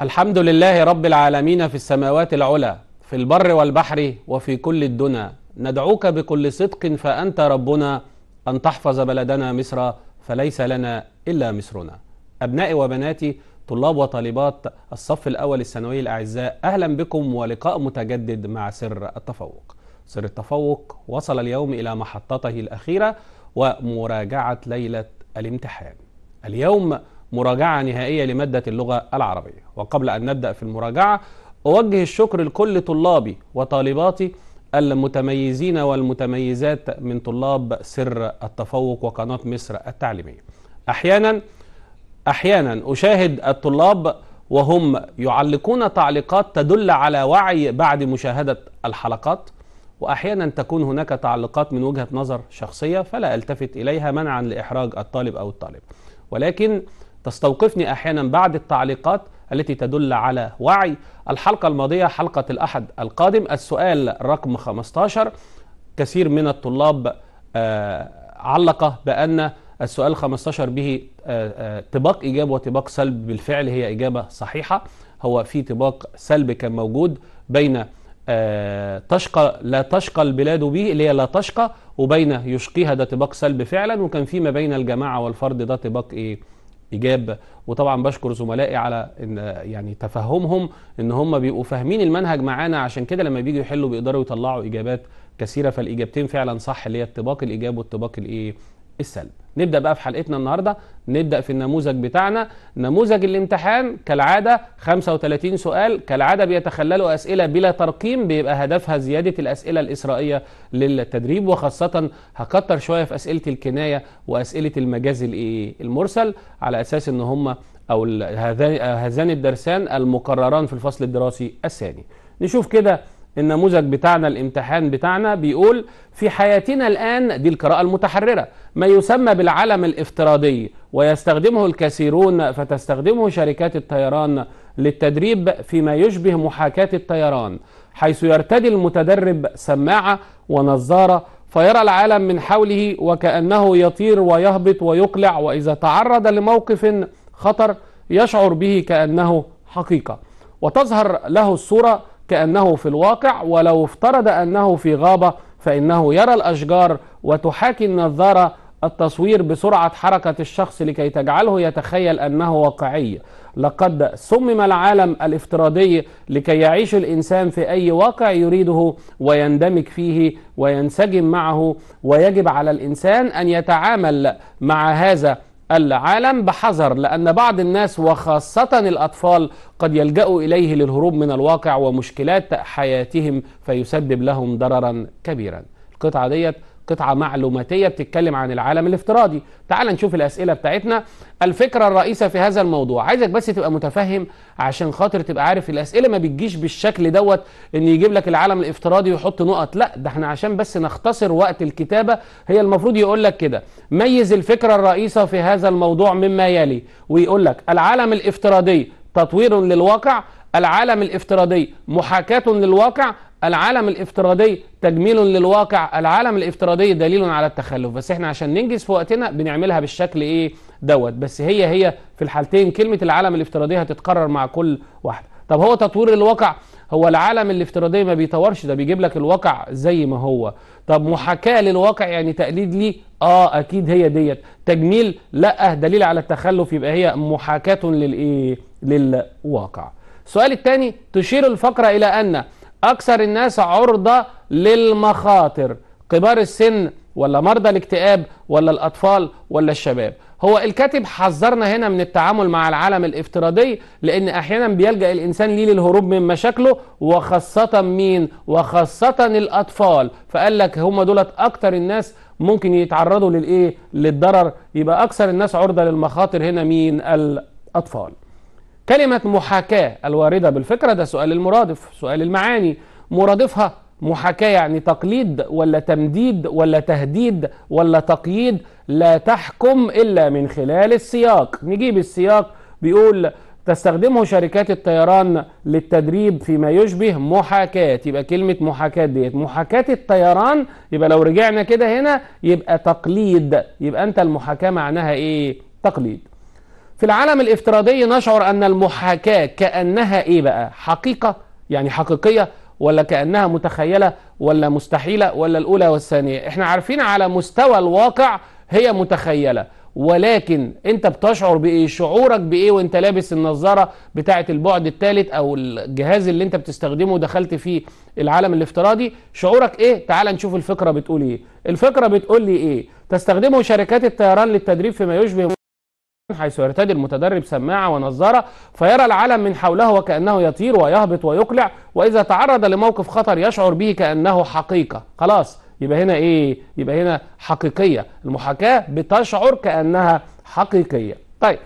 الحمد لله رب العالمين في السماوات العلى في البر والبحر وفي كل الدنا ندعوك بكل صدق فأنت ربنا أن تحفظ بلدنا مصر فليس لنا إلا مصرنا أبنائي وبناتي طلاب وطالبات الصف الأول الثانوي الأعزاء أهلا بكم ولقاء متجدد مع سر التفوق سر التفوق وصل اليوم إلى محطته الأخيرة ومراجعة ليلة الامتحان اليوم مراجعة نهائية لمادة اللغة العربية وقبل أن نبدأ في المراجعة أوجه الشكر لكل طلابي وطالباتي المتميزين والمتميزات من طلاب سر التفوق وقناة مصر التعليمية أحيانا أحيانا أشاهد الطلاب وهم يعلقون تعليقات تدل على وعي بعد مشاهدة الحلقات وأحيانا تكون هناك تعليقات من وجهة نظر شخصية فلا ألتفت إليها منعا لإحراج الطالب أو الطالب ولكن تستوقفني أحيانا بعد التعليقات التي تدل على وعي الحلقة الماضية حلقة الأحد القادم السؤال رقم 15 كثير من الطلاب آه، علق بأن السؤال 15 به آه، آه، طباق ايجاب وطباق سلب بالفعل هي إجابة صحيحة هو في طباق سلب كان موجود بين تشقى لا تشقى البلاد به اللي هي لا تشقى وبين يشقيها ده طباق سلب فعلا وكان في ما بين الجماعة والفرد ده طباق إيه اجابه وطبعا بشكر زملائي على إن يعني تفهمهم ان هم بيبقوا فاهمين المنهج معانا عشان كده لما بييجوا يحلوا بيقدروا يطلعوا اجابات كثيره فالاجابتين فعلا صح اللي هي اتباق الاجابه واتباق الايه السلب نبدا بقى في حلقتنا النهارده نبدا في النموذج بتاعنا نموذج الامتحان كالعاده 35 سؤال كالعاده بيتخللوا اسئله بلا ترقيم بيبقى هدفها زياده الاسئله الاسرائيه للتدريب وخاصه هكتر شويه في اسئله الكنايه واسئله المجاز إيه إيه المرسل على اساس ان هم او هذان الدرسان المقرران في الفصل الدراسي الثاني نشوف كده النموذج بتاعنا الامتحان بتاعنا بيقول في حياتنا الآن دي القراءة المتحررة ما يسمى بالعلم الافتراضي ويستخدمه الكثيرون فتستخدمه شركات الطيران للتدريب فيما يشبه محاكاة الطيران حيث يرتدي المتدرب سماعة ونظارة فيرى العالم من حوله وكأنه يطير ويهبط ويقلع وإذا تعرض لموقف خطر يشعر به كأنه حقيقة وتظهر له الصورة كأنه في الواقع ولو افترض أنه في غابة فإنه يرى الأشجار وتحاكي النظارة التصوير بسرعة حركة الشخص لكي تجعله يتخيل أنه واقعي لقد صمم العالم الافتراضي لكي يعيش الإنسان في أي واقع يريده ويندمج فيه وينسجم معه ويجب على الإنسان أن يتعامل مع هذا العالم بحذر لأن بعض الناس وخاصة الأطفال قد يلجأوا إليه للهروب من الواقع ومشكلات حياتهم فيسبب لهم ضررا كبيرا القطعة ديت قطعة معلوماتية بتتكلم عن العالم الافتراضي تعال نشوف الأسئلة بتاعتنا الفكرة الرئيسة في هذا الموضوع عايزك بس تبقى متفهم عشان خاطر تبقى عارف الأسئلة ما بتجيش بالشكل دوت إن يجيب لك العالم الافتراضي ويحط نقط لا ده احنا عشان بس نختصر وقت الكتابة هي المفروض يقول لك كده ميز الفكرة الرئيسة في هذا الموضوع مما يلي ويقول لك العالم الافتراضي تطوير للواقع العالم الافتراضي محاكاة للواقع العالم الافتراضي تجميل للواقع العالم الافتراضي دليل على التخلف بس احنا عشان ننجز في وقتنا بنعملها بالشكل ايه دوت بس هي هي في الحالتين كلمة العالم الافتراضي هتتكرر مع كل واحدة طب هو تطوير الواقع هو العالم الافتراضي ما بيطورش ده بيجيب لك الواقع زي ما هو طب محاكاة للواقع يعني تقليد ليه اه اكيد هي ديت تجميل لا دليل على التخلف يبقى هي محاكاة للايه للواقع السؤال الثاني تشير الفقرة الى ان أكثر الناس عرضة للمخاطر كبار السن ولا مرضى الاكتئاب ولا الأطفال ولا الشباب هو الكاتب حذرنا هنا من التعامل مع العالم الافتراضي لأن أحيانا بيلجأ الإنسان ليه للهروب من مشاكله وخاصة مين وخاصة الأطفال فقال لك هم دولت أكثر الناس ممكن يتعرضوا للإيه للضرر يبقى أكثر الناس عرضة للمخاطر هنا مين الأطفال كلمة محاكاة الواردة بالفكرة ده سؤال المرادف سؤال المعاني مرادفها محاكاة يعني تقليد ولا تمديد ولا تهديد ولا تقييد لا تحكم إلا من خلال السياق نجيب السياق بيقول تستخدمه شركات الطيران للتدريب فيما يشبه محاكاة يبقى كلمة محاكاة ديت محاكاة الطيران يبقى لو رجعنا كده هنا يبقى تقليد يبقى أنت المحاكاة معناها إيه تقليد في العالم الافتراضي نشعر أن المحاكاة كأنها إيه بقى حقيقة يعني حقيقية ولا كأنها متخيلة ولا مستحيلة ولا الأولى والثانية احنا عارفين على مستوى الواقع هي متخيلة ولكن انت بتشعر بايه شعورك بايه وانت لابس النظاره بتاعه البعد الثالث او الجهاز اللي انت بتستخدمه ودخلت فيه العالم الافتراضي شعورك ايه تعال نشوف الفكره بتقول ايه الفكره بتقول لي ايه تستخدمه شركات الطيران للتدريب فيما يشبه حيث يرتدي المتدرب سماعة ونظارة فيرى العالم من حوله وكأنه يطير ويهبط ويقلع وإذا تعرض لموقف خطر يشعر به كأنه حقيقة خلاص يبقى هنا إيه يبقى هنا حقيقية المحاكاة بتشعر كأنها حقيقية طيب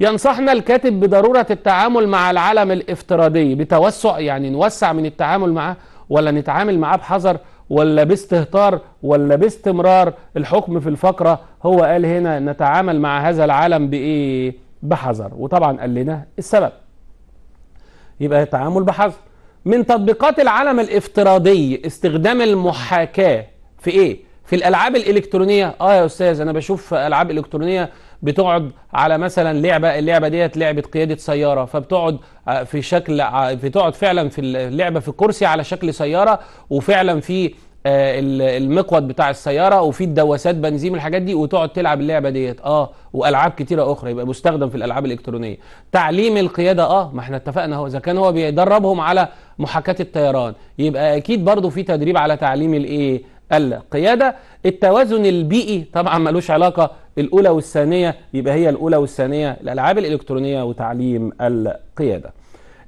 ينصحنا الكاتب بضرورة التعامل مع العالم الافتراضي بتوسع يعني نوسع من التعامل معه ولا نتعامل معاه بحذر ولا باستهتار ولا باستمرار الحكم في الفقرة هو قال هنا نتعامل مع هذا العالم بإيه بحذر وطبعا قال لنا السبب يبقى التعامل بحذر من تطبيقات العالم الافتراضي استخدام المحاكاة في إيه في الالعاب الالكترونيه اه يا استاذ انا بشوف العاب الكترونيه بتقعد على مثلا لعبه اللعبه ديت لعبه قياده سياره فبتقعد آه، في شكل آه، بتقعد فعلا في اللعبه في كرسي على شكل سياره وفعلا في آه، المقود بتاع السياره وفي الدواسات بنزين الحاجات دي وتقعد تلعب اللعبه ديت اه والعاب كتيره اخرى يبقى مستخدم في الالعاب الالكترونيه تعليم القياده اه ما احنا اتفقنا هو اذا كان هو بيدربهم على محاكاه الطيران يبقى اكيد برضو في تدريب على تعليم الايه القيادة التوازن البيئي طبعا ملوش علاقة الأولى والثانية يبقى هي الأولى والثانية الألعاب الإلكترونية وتعليم القيادة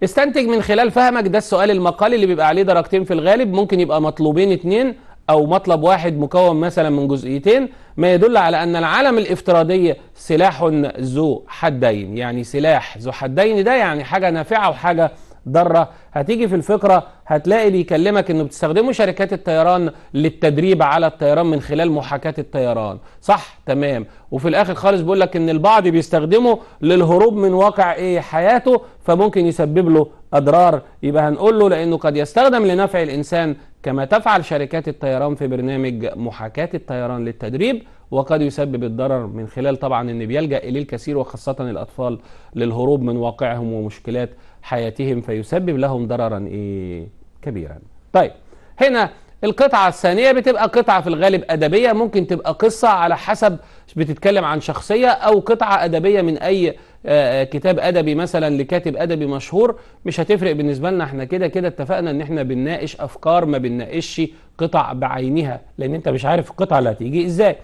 استنتج من خلال فهمك ده السؤال المقالي اللي بيبقى عليه درجتين في الغالب ممكن يبقى مطلوبين اتنين أو مطلب واحد مكون مثلا من جزئيتين ما يدل على أن العالم الافتراضي سلاح ذو حدين يعني سلاح ذو حدين ده يعني حاجة نافعة وحاجة ضرة هتيجي في الفقرة هتلاقي بيكلمك انه بتستخدموا شركات الطيران للتدريب على الطيران من خلال محاكاة الطيران صح تمام وفي الاخر خالص بيقول لك ان البعض بيستخدمه للهروب من واقع ايه حياته فممكن يسبب له اضرار يبقى هنقول له لانه قد يستخدم لنفع الانسان كما تفعل شركات الطيران في برنامج محاكاة الطيران للتدريب وقد يسبب الضرر من خلال طبعا ان بيلجأ اليه الكثير وخاصة الاطفال للهروب من واقعهم ومشكلات حياتهم فيسبب لهم ضررا إيه كبيرا طيب هنا القطعة الثانية بتبقى قطعة في الغالب أدبية ممكن تبقى قصة على حسب بتتكلم عن شخصية أو قطعة أدبية من أي آه، آه، كتاب أدبي مثلا لكاتب أدبي مشهور مش هتفرق بالنسبة لنا احنا كده كده اتفقنا ان احنا بنناقش أفكار ما بنناقش قطع بعينها لأن انت مش عارف القطعة اللي هتيجي ازاي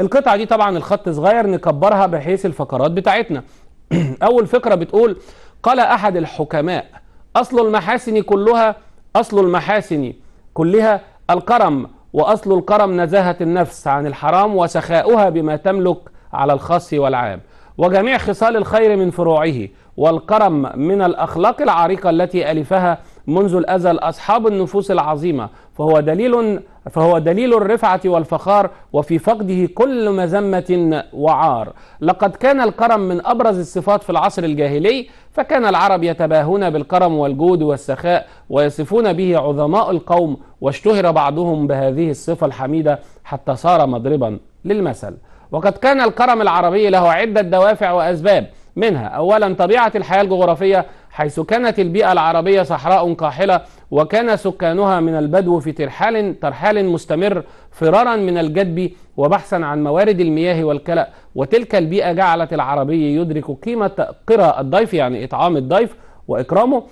القطعة دي طبعا الخط صغير نكبرها بحيث الفقرات بتاعتنا أول فكرة بتقول قال أحد الحكماء أصل المحاسن كلها أصل المحاسن كلها الكرم وأصل الكرم نزاهة النفس عن الحرام وسخاؤها بما تملك على الخاص والعام وجميع خصال الخير من فروعه والكرم من الأخلاق العريقة التي ألفها منذ الأزل أصحاب النفوس العظيمة فهو دليل فهو دليل الرفعة والفخار وفي فقده كل مذمة وعار لقد كان الكرم من أبرز الصفات في العصر الجاهلي فكان العرب يتباهون بالكرم والجود والسخاء ويصفون به عظماء القوم واشتهر بعضهم بهذه الصفة الحميدة حتى صار مضربا للمثل وقد كان الكرم العربي له عدة دوافع وأسباب منها أولا طبيعة الحياة الجغرافية حيث كانت البيئة العربية صحراء قاحلة وكان سكانها من البدو في ترحال, ترحال مستمر فرارا من الجدب وبحثا عن موارد المياه والكلأ وتلك البيئة جعلت العربي يدرك قيمة قرى الضيف يعني إطعام الضيف وإكرامه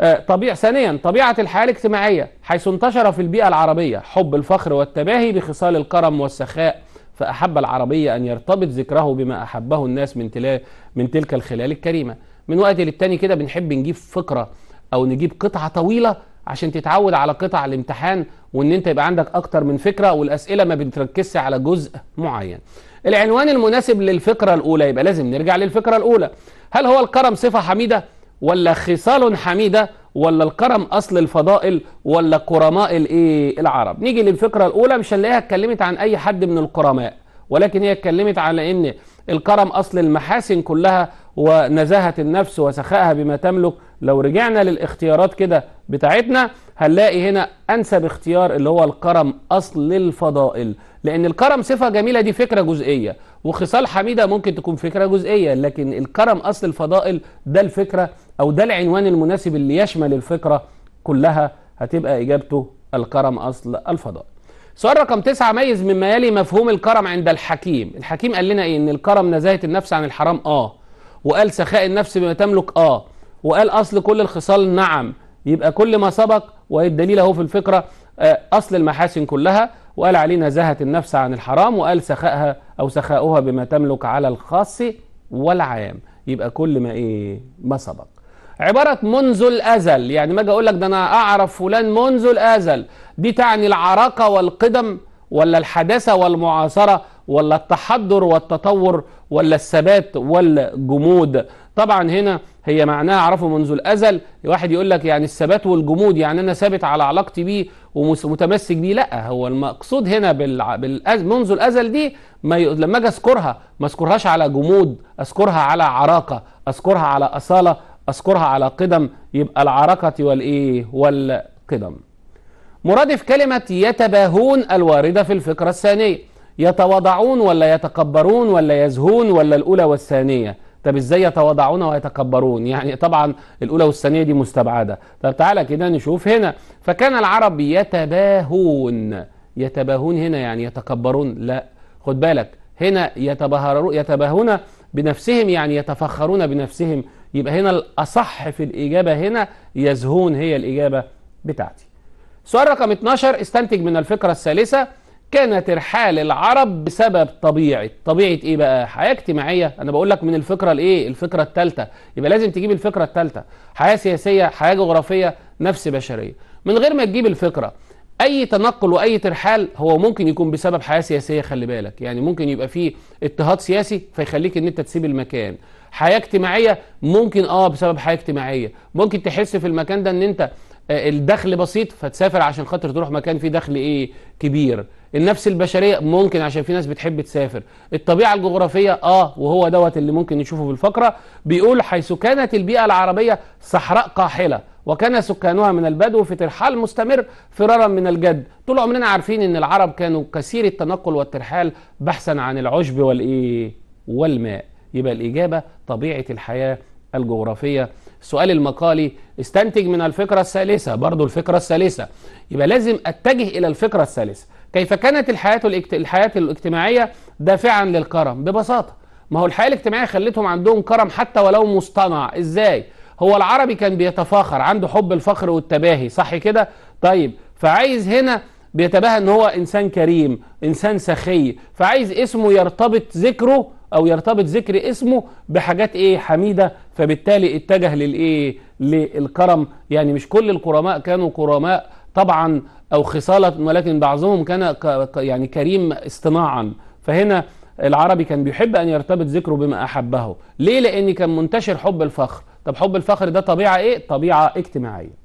آه، طبيع ثانيا طبيعة الحياة الاجتماعية حيث انتشر في البيئة العربية حب الفخر والتباهي بخصال الكرم والسخاء فأحب العربي أن يرتبط ذكره بما أحبه الناس من, تلا من تلك الخلال الكريمة من وقت للتاني كده بنحب نجيب فقره او نجيب قطعه طويله عشان تتعود على قطع الامتحان وان انت يبقى عندك اكتر من فكره والاسئله ما بتركزش على جزء معين العنوان المناسب للفكرة الاولى يبقى لازم نرجع للفكرة الاولى هل هو الكرم صفه حميده ولا خصال حميده ولا الكرم اصل الفضائل ولا كرماء الايه العرب نيجي للفكرة الاولى مش هنلاقيها اتكلمت عن اي حد من الكرماء ولكن هي اتكلمت على ان الكرم اصل المحاسن كلها ونزاهه النفس وسخائها بما تملك لو رجعنا للاختيارات كده بتاعتنا هنلاقي هنا انسب اختيار اللي هو الكرم اصل الفضائل لان الكرم صفه جميله دي فكره جزئيه وخصال حميده ممكن تكون فكره جزئيه لكن الكرم اصل الفضائل ده الفكره او ده العنوان المناسب اللي يشمل الفكره كلها هتبقى اجابته الكرم اصل الفضائل سؤال رقم تسعة ميز مما يلي مفهوم الكرم عند الحكيم الحكيم قال لنا ايه ان الكرم نزاهة النفس عن الحرام اه وقال سخاء النفس بما تملك اه وقال اصل كل الخصال نعم يبقى كل ما سبق والدليل اهو في الفكرة آه، اصل المحاسن كلها وقال عليه نزاهة النفس عن الحرام وقال سخاءها او سخاؤها بما تملك على الخاص والعام يبقى كل ما ايه ما سبق عبارة منذ الأزل يعني ما أجي أقول لك ده أنا أعرف فلان منذ الأزل دي تعني العراقة والقدم ولا الحداثة والمعاصرة ولا التحضر والتطور ولا الثبات والجمود طبعا هنا هي معناها اعرفه منذ الازل واحد يقول لك يعني الثبات والجمود يعني انا ثابت على علاقتي بيه ومتمسك بيه لا هو المقصود هنا بال... بالأز... منذ الازل دي ما ي... لما اجي اذكرها ما اذكرهاش على جمود اذكرها على عراقه اذكرها على اصاله أذكرها على قدم يبقى العركة والإيه والقدم مرادف كلمة يتباهون الواردة في الفكرة الثانية يتواضعون ولا يتكبرون ولا يزهون ولا الأولى والثانية طب ازاي يتواضعون ويتكبرون يعني طبعا الاولى والثانيه دي مستبعده طب تعالى كده نشوف هنا فكان العرب يتباهون يتباهون هنا يعني يتكبرون لا خد بالك هنا يتباهون بنفسهم يعني يتفخرون بنفسهم يبقى هنا الأصح في الإجابة هنا يزهون هي الإجابة بتاعتي سؤال رقم 12 استنتج من الفكرة الثالثة كان ترحال العرب بسبب طبيعة طبيعة ايه بقى حياة اجتماعية انا بقول لك من الفكرة الايه الفكرة الثالثة يبقى لازم تجيب الفكرة الثالثة حياة سياسية حياة جغرافية نفس بشرية من غير ما تجيب الفكرة اي تنقل واي ترحال هو ممكن يكون بسبب حياه سياسيه خلي بالك يعني ممكن يبقى فيه اضطهاد سياسي فيخليك ان انت تسيب المكان حياه اجتماعيه ممكن اه بسبب حياه اجتماعيه ممكن تحس في المكان ده ان انت آه، الدخل بسيط فتسافر عشان خاطر تروح مكان فيه دخل ايه كبير النفس البشريه ممكن عشان في ناس بتحب تسافر الطبيعه الجغرافيه اه وهو دوت اللي ممكن نشوفه في الفقره بيقول حيث كانت البيئه العربيه صحراء قاحله وكان سكانها من البدو في ترحال مستمر فرارا من الجد طول عمرنا عارفين ان العرب كانوا كثير التنقل والترحال بحثا عن العشب والايه والماء يبقى الإجابة طبيعة الحياة الجغرافية سؤال المقالي استنتج من الفكرة الثالثة برضو الفكرة الثالثة يبقى لازم أتجه إلى الفكرة الثالثة كيف كانت الحياة, الاجت... الحياة الاجتماعية دافعا للكرم ببساطة ما هو الحياة الاجتماعية خلتهم عندهم كرم حتى ولو مصطنع إزاي هو العربي كان بيتفاخر عنده حب الفخر والتباهي صح كده طيب فعايز هنا بيتباهى ان هو انسان كريم انسان سخي فعايز اسمه يرتبط ذكره او يرتبط ذكر اسمه بحاجات ايه حميده فبالتالي اتجه للايه للكرم يعني مش كل الكرماء كانوا كرماء طبعا او خصاله ولكن بعضهم كان يعني كريم اصطناعا فهنا العربي كان بيحب ان يرتبط ذكره بما احبه ليه لان كان منتشر حب الفخر طب حب الفخر ده طبيعه ايه طبيعه اجتماعيه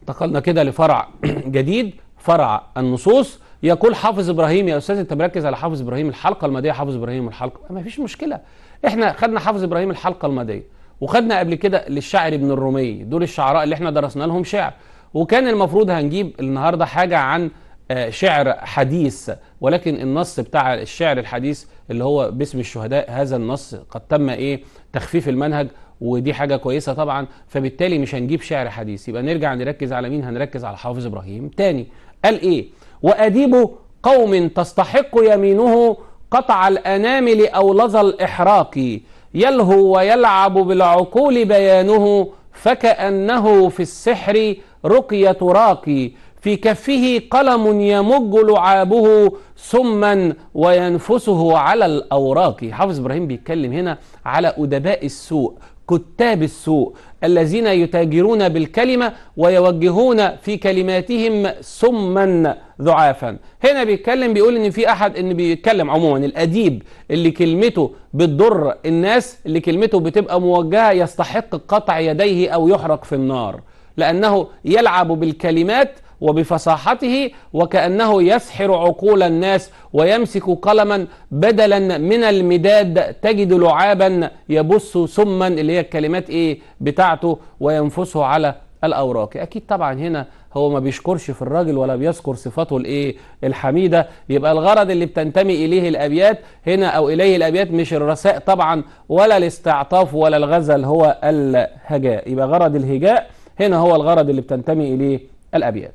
انتقلنا كده لفرع جديد فرع النصوص يقول حافظ ابراهيم يا استاذ انت مركز على حافظ ابراهيم الحلقه الماضيه حافظ ابراهيم الحلقه ما فيش مشكله احنا خدنا حافظ ابراهيم الحلقه الماضيه وخدنا قبل كده للشاعر ابن الرومي دول الشعراء اللي احنا درسنا لهم شعر وكان المفروض هنجيب النهارده حاجه عن آه، شعر حديث ولكن النص بتاع الشعر الحديث اللي هو باسم الشهداء هذا النص قد تم ايه تخفيف المنهج ودي حاجه كويسه طبعا فبالتالي مش هنجيب شعر حديث يبقى نرجع نركز على مين هنركز على حافظ ابراهيم تاني قال ايه وأديب قوم تستحق يمينه قطع الأنامل أو لظى الإحراق يلهو ويلعب بالعقول بيانه فكأنه في السحر رقية راقي في كفه قلم يمج لعابه سما وينفسه على الأوراق حافظ إبراهيم بيتكلم هنا على أدباء السوء كتاب السوء الذين يتاجرون بالكلمة ويوجهون في كلماتهم سما ضعافا هنا بيتكلم بيقول ان في احد ان بيتكلم عموما الاديب اللي كلمته بتضر الناس اللي كلمته بتبقى موجهة يستحق قطع يديه او يحرق في النار لانه يلعب بالكلمات وبفصاحته وكأنه يسحر عقول الناس ويمسك قلما بدلا من المداد تجد لعابا يبث سما اللي هي الكلمات ايه بتاعته وينفسه على الأوراق أكيد طبعا هنا هو ما بيشكرش في الراجل ولا بيذكر صفاته الايه الحميده يبقى الغرض اللي بتنتمي اليه الابيات هنا او اليه الابيات مش الرثاء طبعا ولا الاستعطاف ولا الغزل هو الهجاء يبقى غرض الهجاء هنا هو الغرض اللي بتنتمي اليه الابيات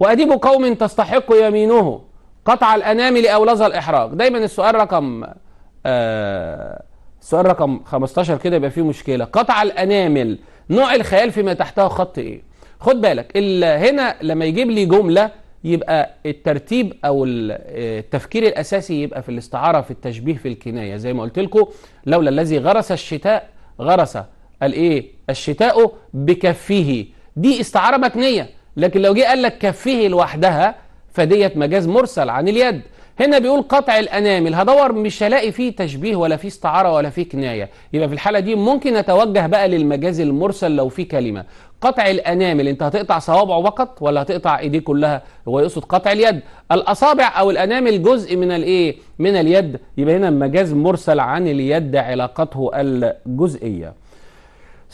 وأديب قوم تستحق يمينه قطع الأنامل أو أولظ الإحراج دايما السؤال رقم آه السؤال رقم 15 كده يبقى فيه مشكلة قطع الأنامل نوع الخيال فيما تحتها خط إيه خد بالك هنا لما يجيب لي جملة يبقى الترتيب أو التفكير الأساسي يبقى في الاستعارة في التشبيه في الكناية زي ما قلت لكم لولا الذي غرس الشتاء غرس الايه الشتاء بكفه دي استعارة مكنية لكن لو جه قال لك كفه لوحدها فديت مجاز مرسل عن اليد هنا بيقول قطع الأنامل هدور مش هلاقي فيه تشبيه ولا فيه استعارة ولا فيه كناية يبقى في الحالة دي ممكن أتوجه بقى للمجاز المرسل لو فيه كلمة قطع الأنامل أنت هتقطع صوابعه فقط ولا هتقطع إيديه كلها هو يقصد قطع اليد الأصابع أو الأنامل جزء من الإيه من اليد يبقى هنا مجاز مرسل عن اليد علاقته الجزئية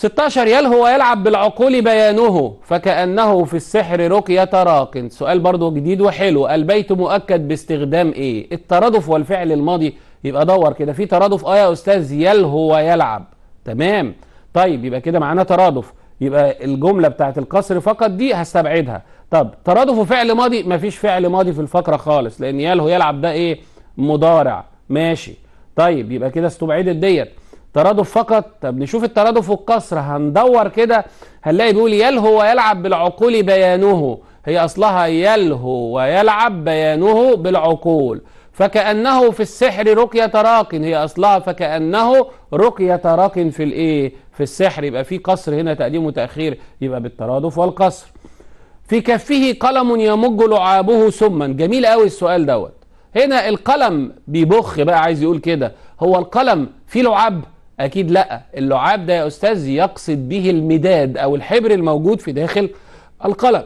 16 ريال هو يلعب بالعقول بيانه فكأنه في السحر رقية راق سؤال برضه جديد وحلو البيت مؤكد باستخدام ايه الترادف والفعل الماضي يبقى دور كده في ترادف اه يا استاذ يلهو ويلعب تمام طيب يبقى كده معانا ترادف يبقى الجملة بتاعت القصر فقط دي هستبعدها طب ترادف وفعل ماضي مفيش فعل ماضي في الفقرة خالص لان يلهو يلعب ده ايه مضارع ماشي طيب يبقى كده استبعدت ديت ترادف فقط طب نشوف الترادف والكسر هندور كده هنلاقي بيقول يلهو ويلعب بالعقول بيانه هي أصلها يلهو ويلعب بيانه بالعقول فكأنه في السحر رقية راق هي أصلها فكأنه رقية راق في الإيه في السحر يبقى في قصر هنا تقديم وتأخير يبقى بالترادف والقصر في كفه قلم يمج لعابه سما جميل قوي السؤال دوت هنا القلم بيبخ بقى عايز يقول كده هو القلم فيه لعاب أكيد لا اللعاب ده يا أستاذ يقصد به المداد أو الحبر الموجود في داخل القلم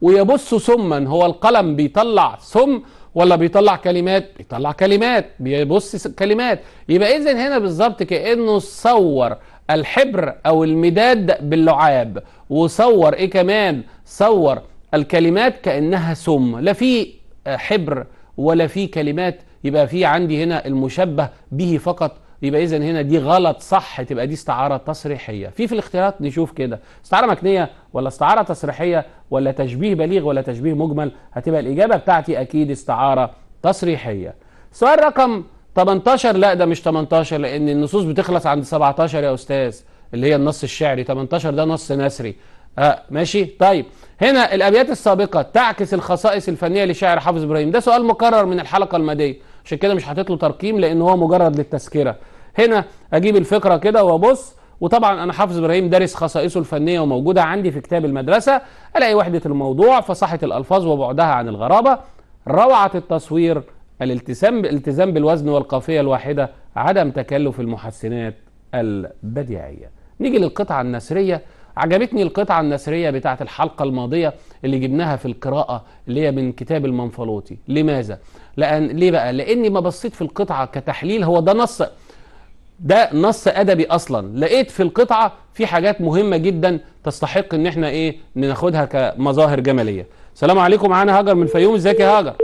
ويبص سما هو القلم بيطلع سم ولا بيطلع كلمات بيطلع كلمات بيبص كلمات يبقى اذا هنا بالظبط كأنه صور الحبر أو المداد باللعاب وصور إيه كمان صور الكلمات كأنها سم لا في حبر ولا في كلمات يبقى في عندي هنا المشبه به فقط يبقى اذا هنا دي غلط صح تبقى دي استعاره تصريحيه في في الاختيارات نشوف كده استعاره مكنيه ولا استعاره تصريحيه ولا تشبيه بليغ ولا تشبيه مجمل هتبقى الاجابه بتاعتي اكيد استعاره تصريحيه سؤال رقم 18 لا ده مش 18 لان النصوص بتخلص عند 17 يا استاذ اللي هي النص الشعري 18 ده نص نثري آه ماشي طيب هنا الابيات السابقه تعكس الخصائص الفنيه لشاعر حافظ ابراهيم ده سؤال مكرر من الحلقه الماديه عشان كده مش حاطط له ترقيم لان هو مجرد للتذكره هنا اجيب الفكره كده وابص وطبعا انا حافظ ابراهيم دارس خصائصه الفنيه وموجوده عندي في كتاب المدرسه الاقي وحده الموضوع فصحه الالفاظ وبعدها عن الغرابه روعه التصوير الالتزام الالتزام بالوزن والقافيه الواحده عدم تكلف المحسنات البديعيه نيجي للقطعه النثريه عجبتني القطعه النسرية بتاعه الحلقه الماضيه اللي جبناها في القراءه اللي هي من كتاب المنفلوطي لماذا لأن ليه بقى لاني ما بصيت في القطعه كتحليل هو ده نص ده نص ادبي اصلا لقيت في القطعه في حاجات مهمه جدا تستحق ان احنا ايه ناخدها كمظاهر جماليه السلام عليكم معانا هاجر من الفيوم ازيك يا هاجر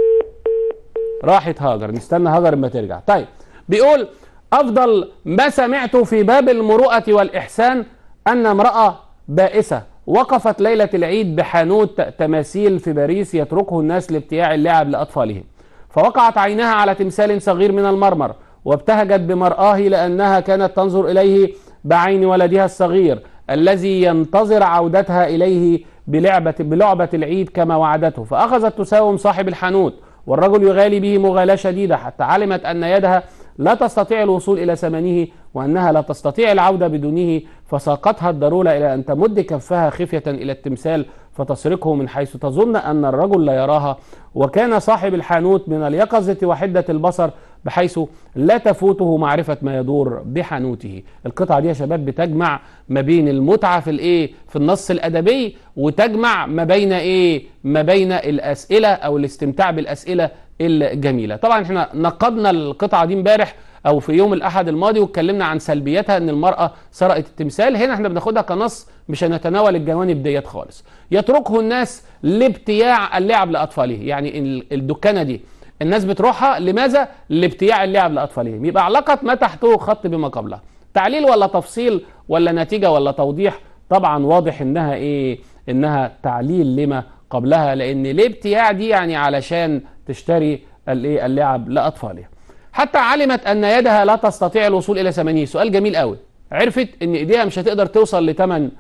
راحت هاجر نستنى هاجر اما ترجع طيب بيقول افضل ما سمعته في باب المروءه والاحسان ان امراه بائسه وقفت ليله العيد بحانوت تماثيل في باريس يتركه الناس لابتياع اللعب لاطفالهم فوقعت عينها على تمثال صغير من المرمر وابتهجت بمرآه لأنها كانت تنظر إليه بعين ولدها الصغير الذي ينتظر عودتها إليه بلعبة, بلعبة العيد كما وعدته فأخذت تساوم صاحب الحانوت والرجل يغالي به مغالاة شديدة حتى علمت أن يدها لا تستطيع الوصول إلى ثمنه وأنها لا تستطيع العودة بدونه فساقتها الضرورة إلى أن تمد كفها خفية إلى التمثال فتسرقه من حيث تظن أن الرجل لا يراها وكان صاحب الحانوت من اليقظة وحدة البصر بحيث لا تفوته معرفة ما يدور بحانوته القطعة دي يا شباب بتجمع ما بين المتعة في الايه في النص الأدبي وتجمع ما بين ايه ما بين الأسئلة أو الاستمتاع بالأسئلة الجميلة طبعا احنا نقدنا القطعة دي امبارح او في يوم الاحد الماضي واتكلمنا عن سلبياتها ان المراه سرقت التمثال هنا احنا بناخدها كنص مش هنتناول الجوانب ديت خالص يتركه الناس لابتياع اللعب لاطفاله يعني الدكانه دي الناس بتروحها لماذا لابتياع اللعب لاطفالهم يبقى علاقه ما تحته خط بما قبله تعليل ولا تفصيل ولا نتيجه ولا توضيح طبعا واضح انها ايه انها تعليل لما قبلها لان الابتياع دي يعني علشان تشتري الايه اللعب لاطفالها حتى علمت أن يدها لا تستطيع الوصول إلى ثمانيه سؤال جميل قوي عرفت ان ايديها مش هتقدر توصل لتمن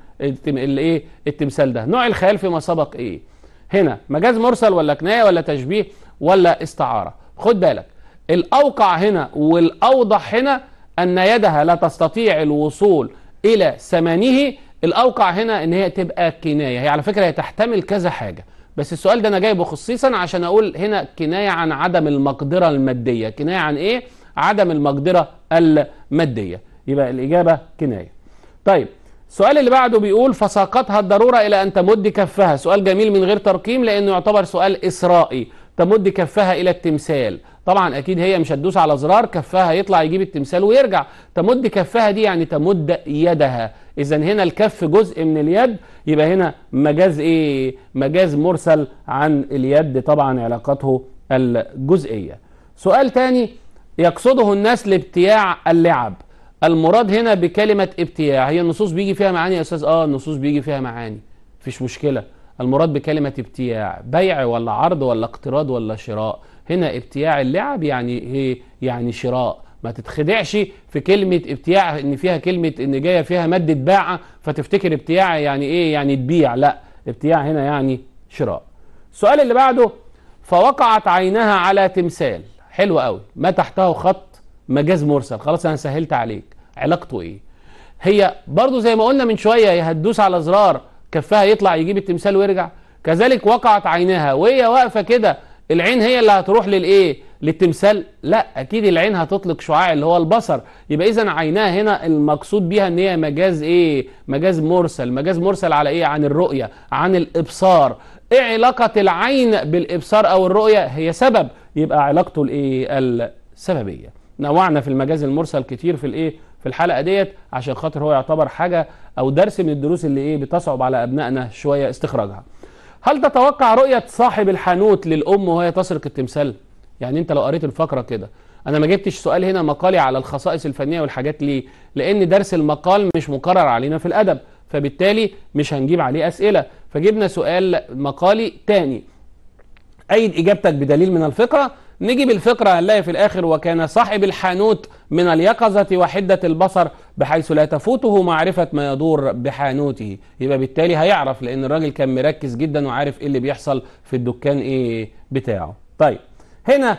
الايه التمثال ده نوع الخيال فيما سبق ايه هنا مجاز مرسل ولا كنايه ولا تشبيه ولا استعاره خد بالك الاوقع هنا والاوضح هنا ان يدها لا تستطيع الوصول الى ثمنه الاوقع هنا ان هي تبقى كنايه هي على فكره هي تحتمل كذا حاجه بس السؤال ده انا جايبه خصيصا عشان اقول هنا كنايه عن عدم المقدره الماديه كنايه عن ايه عدم المقدره الماديه يبقى الاجابه كنايه طيب السؤال اللي بعده بيقول فساقتها الضروره الى ان تمد كفها سؤال جميل من غير ترقيم لانه يعتبر سؤال اسرائي تمد كفها الى التمثال طبعا اكيد هي مش هتدوس على زرار كفها يطلع يجيب التمثال ويرجع تمد كفها دي يعني تمد يدها اذا هنا الكف جزء من اليد يبقى هنا مجاز ايه مجاز مرسل عن اليد طبعا علاقته الجزئيه سؤال تاني يقصده الناس لابتياع اللعب المراد هنا بكلمه ابتياع هي النصوص بيجي فيها معاني يا استاذ اه النصوص بيجي فيها معاني مفيش مشكله المراد بكلمه ابتياع بيع ولا عرض ولا اقتراض ولا شراء هنا ابتياع اللعب يعني هي يعني شراء ما تتخدعش في كلمة ابتياع ان فيها كلمة ان جاية فيها مادة باع فتفتكر ابتياع يعني ايه يعني تبيع لا ابتياع هنا يعني شراء السؤال اللي بعده فوقعت عينها على تمثال حلو قوي ما تحته خط مجاز مرسل خلاص انا سهلت عليك علاقته ايه هي برضو زي ما قلنا من شوية هي هتدوس على زرار كفها يطلع يجيب التمثال ويرجع كذلك وقعت عينها وهي واقفة كده العين هي اللي هتروح للايه للتمثال لا اكيد العين هتطلق شعاع اللي هو البصر يبقى اذا عيناها هنا المقصود بيها ان هي مجاز ايه مجاز مرسل مجاز مرسل على ايه عن الرؤيه عن الابصار ايه علاقه العين بالابصار او الرؤيه هي سبب يبقى علاقته الايه السببيه نوعنا في المجاز المرسل كتير في الايه في الحلقه ديت عشان خاطر هو يعتبر حاجه او درس من الدروس اللي ايه بتصعب على ابنائنا شويه استخراجها هل تتوقع رؤية صاحب الحانوت للأم وهي تسرق التمثال؟ يعني أنت لو قريت الفقرة كده أنا ما جبتش سؤال هنا مقالي على الخصائص الفنية والحاجات ليه؟ لأن درس المقال مش مقرر علينا في الأدب فبالتالي مش هنجيب عليه أسئلة فجبنا سؤال مقالي تاني أيد إجابتك بدليل من الفقرة نيجي بالفقرة هنلاقي في الآخر وكان صاحب الحانوت من اليقظة وحدة البصر بحيث لا تفوته معرفة ما يدور بحانوته يبقى بالتالي هيعرف لأن الراجل كان مركز جدا وعارف إيه اللي بيحصل في الدكان إيه بتاعه طيب هنا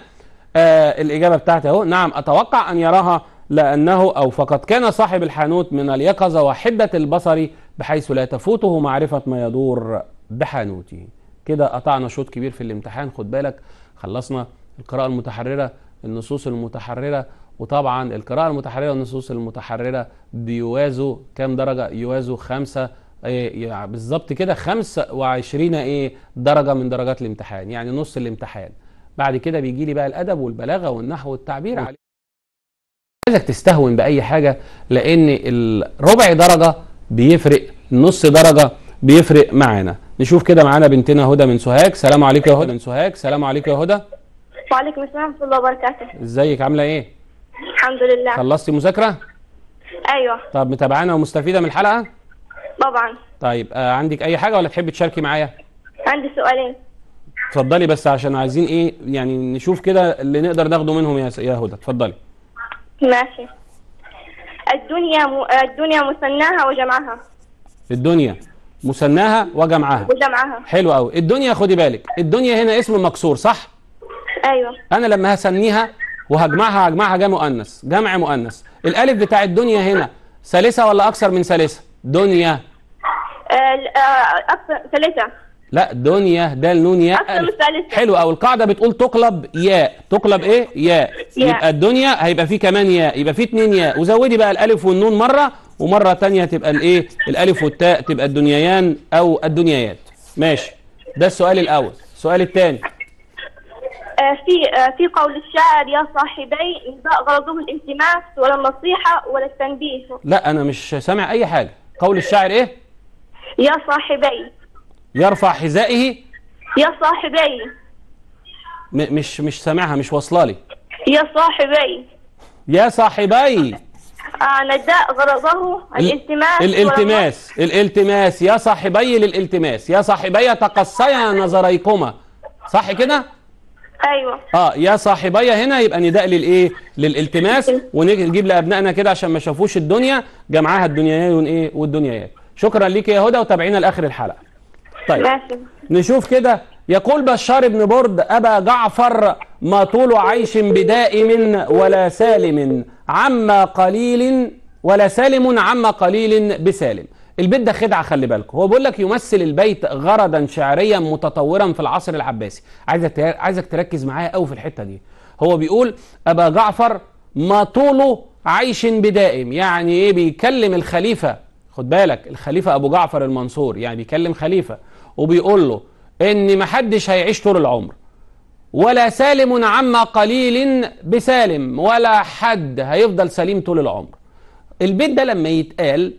آه الإجابة بتاعتي أهو نعم أتوقع أن يراها لأنه أو فقد كان صاحب الحانوت من اليقظة وحدة البصر بحيث لا تفوته معرفة ما يدور بحانوته كده قطعنا شوط كبير في الامتحان خد بالك خلصنا القراءة المتحررة النصوص المتحررة وطبعا القراءة المتحررة والنصوص المتحررة بيوازوا كام درجة يوازوا خمسة ايه بالظبط كده 25 ايه درجة من درجات الامتحان يعني نص الامتحان بعد كده بيجي لي بقى الأدب والبلاغة والنحو والتعبير عليه عايزك تستهون بأي حاجة لأن الربع درجة بيفرق نص درجة بيفرق معانا نشوف كده معانا بنتنا هدى من سوهاج سلام عليك يا هدى من سوهاج سلام عليك يا هدى وعليكم السلام ورحمه الله وبركاته ازيك عامله ايه الحمد لله خلصتي مذاكره ايوه طب متابعانا ومستفيده من الحلقه طبعا طيب آه عندك اي حاجه ولا تحبي تشاركي معايا عندي سؤالين اتفضلي بس عشان عايزين ايه يعني نشوف كده اللي نقدر ناخده منهم يا يا هدى اتفضلي ماشي الدنيا م... الدنيا مثناها وجمعها الدنيا مثناها وجمعها وجمعها حلو قوي الدنيا خدي بالك الدنيا هنا اسم مكسور صح ايوه انا لما هسميها وهجمعها هجمعها جمع مؤنث جمع مؤنث الالف بتاع الدنيا هنا ثالثه ولا اكثر من ثالثه دنيا آه، آه، اكثر ثالثه لا دنيا د ن ياء اكثر من ثالثه حلو او القاعده بتقول تقلب ياء تقلب ايه ياء يبقى الدنيا هيبقى فيه كمان ياء يبقى فيه اتنين ياء وزودي بقى الالف والنون مره ومره تانية تبقى الايه الالف والتاء تبقى الدنيايان او الدنيايات ماشي ده السؤال الاول السؤال الثاني آه، في آه، في قول الشاعر يا صاحبي نداء غرضه الالتماس ولا النصيحه ولا التنبيه لا انا مش سامع اي حاجه قول الشاعر ايه يا صاحبي يرفع حذائه يا صاحبي مش مش سامعها مش واصله لي يا صاحبي يا صاحبي آه نداء غرضه الالتماس الالتماس الالتماس يا صاحبي للالتماس يا صاحبي تقصيا نظريكما صح كده ايوه اه يا صاحبي هنا يبقى نداء للايه للالتماس ونجيب لابنائنا كده عشان ما شافوش الدنيا جمعها الدنيايون ايه والدنيايات شكرا ليك يا هدى وتابعينا لاخر الحلقه طيب ماشي. نشوف كده يقول بشار بن برد أبا جعفر ما طول عيش بدائم ولا سالم عما قليل ولا سالم عما قليل بسالم البيت ده خدعه خلي بالكم هو بيقول لك يمثل البيت غرضا شعريا متطورا في العصر العباسي عايزك عايزك تركز معايا قوي في الحته دي هو بيقول ابا جعفر ما طوله عيش بدائم يعني ايه بيكلم الخليفه خد بالك الخليفه ابو جعفر المنصور يعني بيكلم خليفه وبيقول له ان ما حدش هيعيش طول العمر ولا سالم عما قليل بسالم ولا حد هيفضل سليم طول العمر البيت ده لما يتقال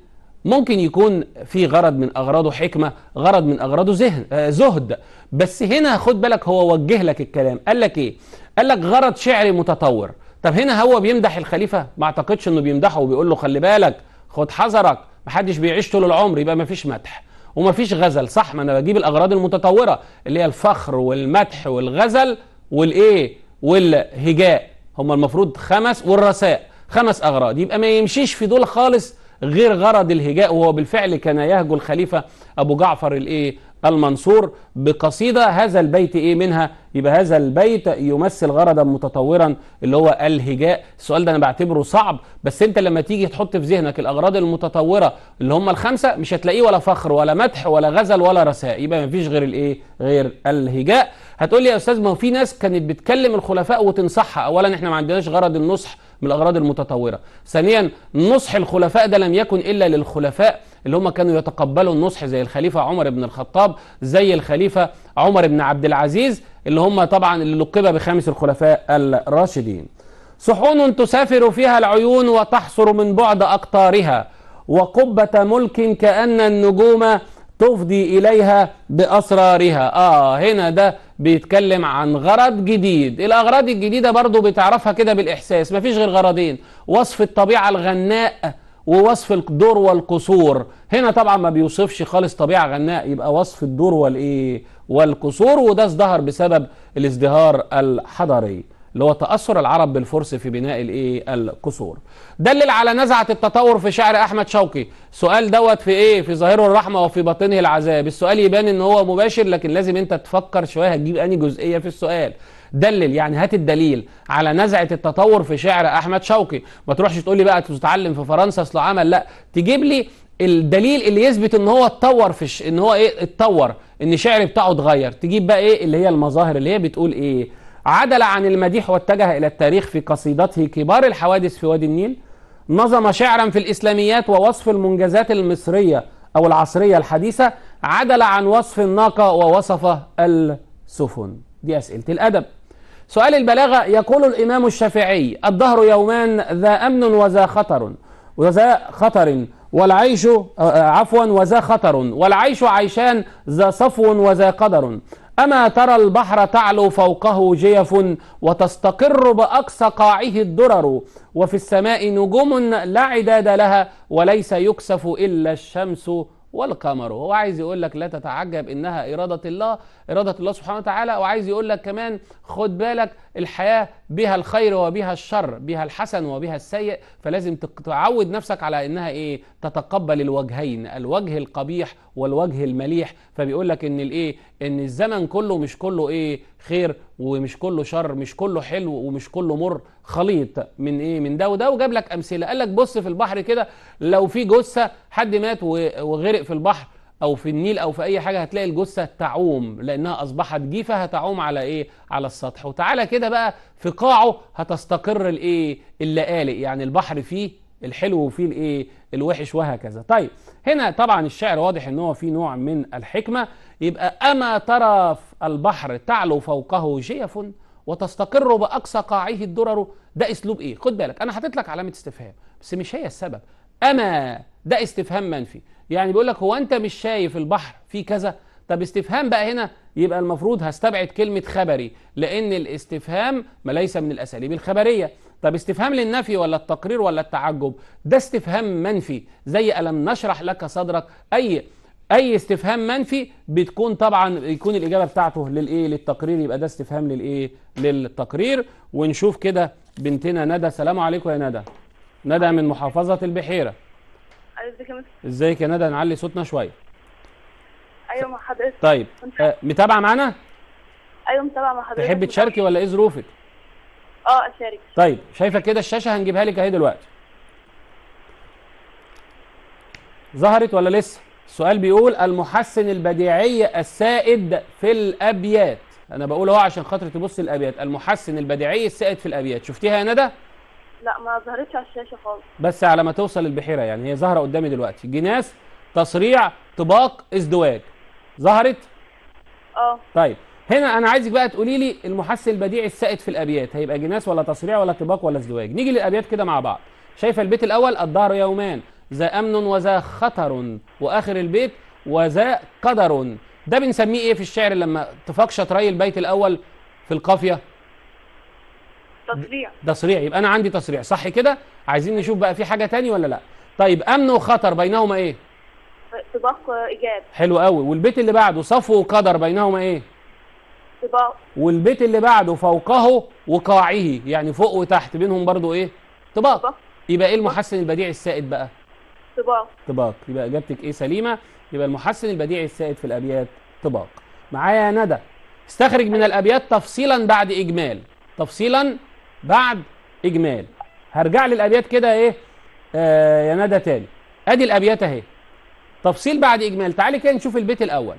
ممكن يكون في غرض من أغراضه حكمة غرض من أغراضه ذهن آه، زهد بس هنا خد بالك هو وجه لك الكلام قال لك إيه قال لك غرض شعري متطور طب هنا هو بيمدح الخليفة ما أعتقدش أنه بيمدحه وبيقول له خلي بالك خد حذرك محدش بيعيش طول العمر يبقى مفيش مدح ومفيش غزل صح ما أنا بجيب الأغراض المتطورة اللي هي الفخر والمدح والغزل والإيه والهجاء هما المفروض خمس والرثاء خمس أغراض يبقى ما يمشيش في دول خالص غير غرض الهجاء وهو بالفعل كان يهجو الخليفة أبو جعفر الإيه المنصور بقصيدة هذا البيت إيه منها يبقى هذا البيت يمثل غرضا متطورا اللي هو الهجاء السؤال ده أنا بعتبره صعب بس أنت لما تيجي تحط في ذهنك الأغراض المتطورة اللي هم الخمسة مش هتلاقيه ولا فخر ولا مدح ولا غزل ولا رساء يبقى مفيش غير الإيه غير الهجاء هتقول لي يا أستاذ ما هو في ناس كانت بتكلم الخلفاء وتنصحها أولا إحنا ما عندناش غرض النصح من الأغراض المتطورة ثانيا نصح الخلفاء ده لم يكن إلا للخلفاء اللي هم كانوا يتقبلوا النصح زي الخليفة عمر بن الخطاب زي الخليفة عمر بن عبد العزيز اللي هم طبعا اللي لقب بخامس الخلفاء الراشدين صحون تسافر فيها العيون وتحصر من بعد أقطارها وقبة ملك كأن النجوم تفضي إليها بأسرارها آه هنا ده بيتكلم عن غرض جديد الأغراض الجديدة برضو بتعرفها كده بالإحساس مفيش غير غرضين وصف الطبيعة الغناء ووصف الدور والقصور هنا طبعا ما بيوصفش خالص طبيعة غناء يبقى وصف الدور والإيه والقصور وده ازدهر بسبب الازدهار الحضري اللي هو تاثر العرب بالفرس في بناء الايه القصور دلل على نزعه التطور في شعر احمد شوقي سؤال دوت في ايه في ظاهره الرحمه وفي باطنه العذاب السؤال يبان ان هو مباشر لكن لازم انت تفكر شويه هتجيب اني جزئيه في السؤال دلل يعني هات الدليل على نزعه التطور في شعر احمد شوقي ما تروحش تقول لي بقى تتعلم في فرنسا اصل عمل لا تجيب لي الدليل اللي يثبت ان هو اتطور في ش... ان هو ايه اتطور ان شعر بتاعه اتغير تجيب بقى ايه اللي هي المظاهر اللي هي بتقول ايه عدل عن المديح واتجه إلى التاريخ في قصيدته كبار الحوادث في وادي النيل نظم شعرا في الإسلاميات ووصف المنجزات المصرية أو العصرية الحديثة عدل عن وصف الناقة ووصف السفن دي أسئلة الأدب سؤال البلاغة يقول الإمام الشافعي الدهر يومان ذا أمن وذا خطر وذا خطر والعيش آه، عفوا وذا خطر والعيش عيشان ذا صفو وذا قدر أما ترى البحر تعلو فوقه جيف وتستقر بأقصى قاعه الدرر وفي السماء نجوم لا عداد لها وليس يكسف إلا الشمس والقمر هو عايز يقول لك لا تتعجب إنها إرادة الله إرادة الله سبحانه وتعالى وعايز يقول لك كمان خد بالك الحياة بها الخير وبها الشر بها الحسن وبها السيء فلازم تعود نفسك على انها ايه تتقبل الوجهين الوجه القبيح والوجه المليح فبيقول لك ان الايه ان الزمن كله مش كله ايه خير ومش كله شر مش كله حلو ومش كله مر خليط من ايه من ده وده وجاب لك امثله قال لك بص في البحر كده لو في جثه حد مات وغرق في البحر او في النيل او في اي حاجه هتلاقي الجثه تعوم لانها اصبحت جيفه هتعوم على ايه على السطح وتعالى كده بقى في قاعه هتستقر الايه اللآلئ يعني البحر فيه الحلو وفيه الايه الوحش وهكذا طيب هنا طبعا الشعر واضح ان هو فيه نوع من الحكمه يبقى اما ترى البحر تعلو فوقه جيف وتستقر باقصى قاعه الدرر ده اسلوب ايه خد بالك انا حاطط لك علامه استفهام بس مش هي السبب أما ده استفهام منفي يعني بيقول لك هو أنت مش شايف البحر فيه كذا طب استفهام بقى هنا يبقى المفروض هستبعد كلمة خبري لأن الاستفهام ما ليس من الأساليب الخبرية طب استفهام للنفي ولا التقرير ولا التعجب ده استفهام منفي زي ألم نشرح لك صدرك أي أي استفهام منفي بتكون طبعا يكون الإجابة بتاعته للإيه للتقرير يبقى ده استفهام للإيه للتقرير ونشوف كده بنتنا ندى سلام عليكم يا ندى ندى من محافظة البحيرة أيوة، ازيك يا ازيك يا ندى نعلي صوتنا شوية ايوه مع حضرتك طيب آه متابعة معانا؟ ايوه متابعة مع حضرتك تحبي تشاركي ولا ايه ظروفك؟ اه اشارك طيب شايفة كده الشاشة هنجيبها لك اهي دلوقتي ظهرت ولا لسه؟ السؤال بيقول المحسن البديعي السائد في الابيات انا بقول اهو عشان خاطر تبص الابيات المحسن البديعي السائد في الابيات شفتيها يا ندى؟ لا ما ظهرتش على الشاشه خالص بس على ما توصل البحيره يعني هي ظاهره قدامي دلوقتي جناس تصريع طباق ازدواج ظهرت اه طيب هنا انا عايزك بقى تقولي لي المحسن البديعي السائد في الابيات هيبقى جناس ولا تصريع ولا طباق ولا ازدواج نيجي للابيات كده مع بعض شايفه البيت الاول الدهر يومان ذا امن وذا خطر واخر البيت وذا قدر ده بنسميه ايه في الشعر لما تفاقش شطري البيت الاول في القافيه تصريع تصريع يبقى انا عندي تصريع صح كده عايزين نشوف بقى في حاجه تاني ولا لا طيب امن وخطر بينهما ايه سباق ايجاب حلو قوي والبيت اللي بعده صفو وقدر بينهما ايه سباق والبيت اللي بعده فوقه وقاعه يعني فوق وتحت بينهم برضو ايه طباق يبقى ايه المحسن البديع السائد بقى طباق طباق يبقى اجابتك ايه سليمه يبقى المحسن البديع السائد في الابيات طباق معايا يا ندى استخرج من الابيات تفصيلا بعد اجمال تفصيلا بعد إجمال هرجع للأبيات كده إيه آه يا ندى تاني أدي الأبيات أهي تفصيل بعد إجمال تعالي كده نشوف البيت الأول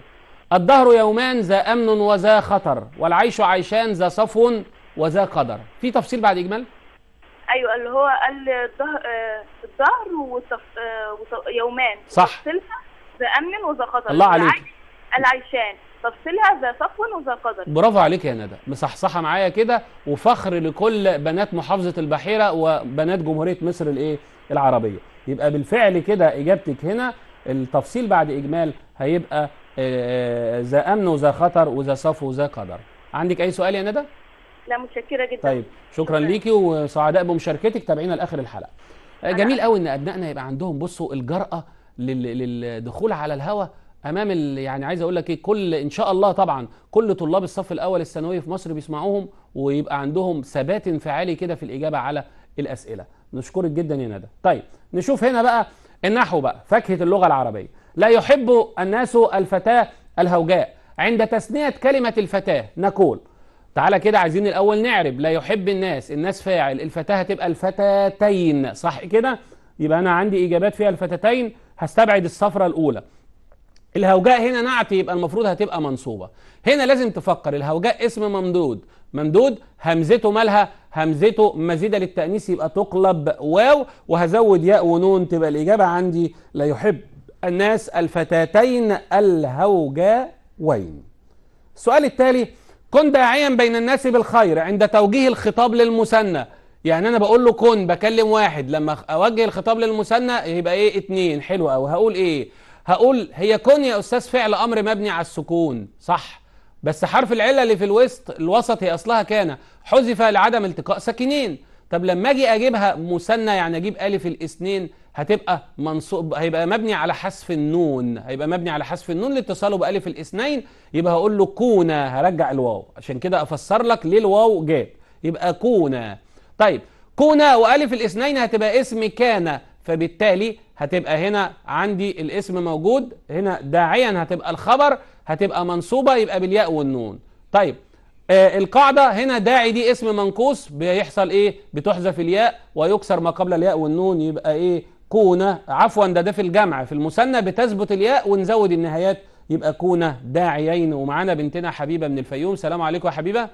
الدهر يومان ذا أمن وذا خطر والعيش عيشان ذا صفو وذا قدر في تفصيل بعد إجمال؟ أيوة اللي هو قال الدهر آه، آه، يومان صح ذا أمن وذا خطر الله عليك العيشان تفصيلها ذا صفو وذا قدر برافو عليك يا ندى مصحصحه معايا كده وفخر لكل بنات محافظه البحيره وبنات جمهوريه مصر الايه العربيه يبقى بالفعل كده اجابتك هنا التفصيل بعد اجمال هيبقى آه، آه، ذا امن وذا خطر وذا صفو وذا قدر عندك اي سؤال يا ندى لا متشكره جدا طيب شكرا, شكرا. ليكي وسعداء بمشاركتك تابعينا لاخر الحلقه آه، جميل قوي ان ابنائنا يبقى عندهم بصوا الجرأه للدخول على الهواء امام يعني عايز اقول لك ايه كل ان شاء الله طبعا كل طلاب الصف الاول الثانوي في مصر بيسمعوهم ويبقى عندهم ثبات انفعالي كده في الاجابه على الاسئله نشكرك جدا يا ندى طيب نشوف هنا بقى النحو بقى فاكهه اللغه العربيه لا يحب الناس الفتاه الهوجاء عند تسنيه كلمه الفتاه نقول تعالى كده عايزين الاول نعرب لا يحب الناس الناس فاعل الفتاه هتبقى الفتاتين صح كده يبقى انا عندي اجابات فيها الفتاتين هستبعد الصفره الاولى الهوجاء هنا نعت يبقى المفروض هتبقى منصوبه هنا لازم تفكر الهوجاء اسم ممدود ممدود همزته مالها همزته مزيدة للتأنيث يبقى تقلب واو وهزود ياء ونون تبقى الإجابة عندي لا يحب الناس الفتاتين الهوجاوين السؤال التالي كن داعيا بين الناس بالخير عند توجيه الخطاب للمثنى يعني انا بقول له كن بكلم واحد لما اوجه الخطاب للمثنى يبقى ايه اتنين حلو قوي هقول ايه هقول هي كون يا استاذ فعل امر مبني على السكون صح بس حرف العله اللي في الوسط الوسط هي اصلها كان حذف لعدم التقاء ساكنين طب لما اجي اجيبها مثنى يعني اجيب الف الاثنين هتبقى منصوب هيبقى مبني على حذف النون هيبقى مبني على حذف النون لاتصاله بالف الاثنين يبقى هقول له كونا هرجع الواو عشان كده افسر لك ليه الواو جاب يبقى كونا طيب كونا والف الاثنين هتبقى اسم كان فبالتالي هتبقى هنا عندي الاسم موجود هنا داعيا هتبقى الخبر هتبقى منصوبة يبقى بالياء والنون طيب آه القاعدة هنا داعي دي اسم منقوص بيحصل ايه بتحذف الياء ويكسر ما قبل الياء والنون يبقى ايه كون عفوا ده ده في الجمع في المثنى بتثبت الياء ونزود النهايات يبقى كون داعيين ومعانا بنتنا حبيبة من الفيوم سلام عليكم يا حبيبة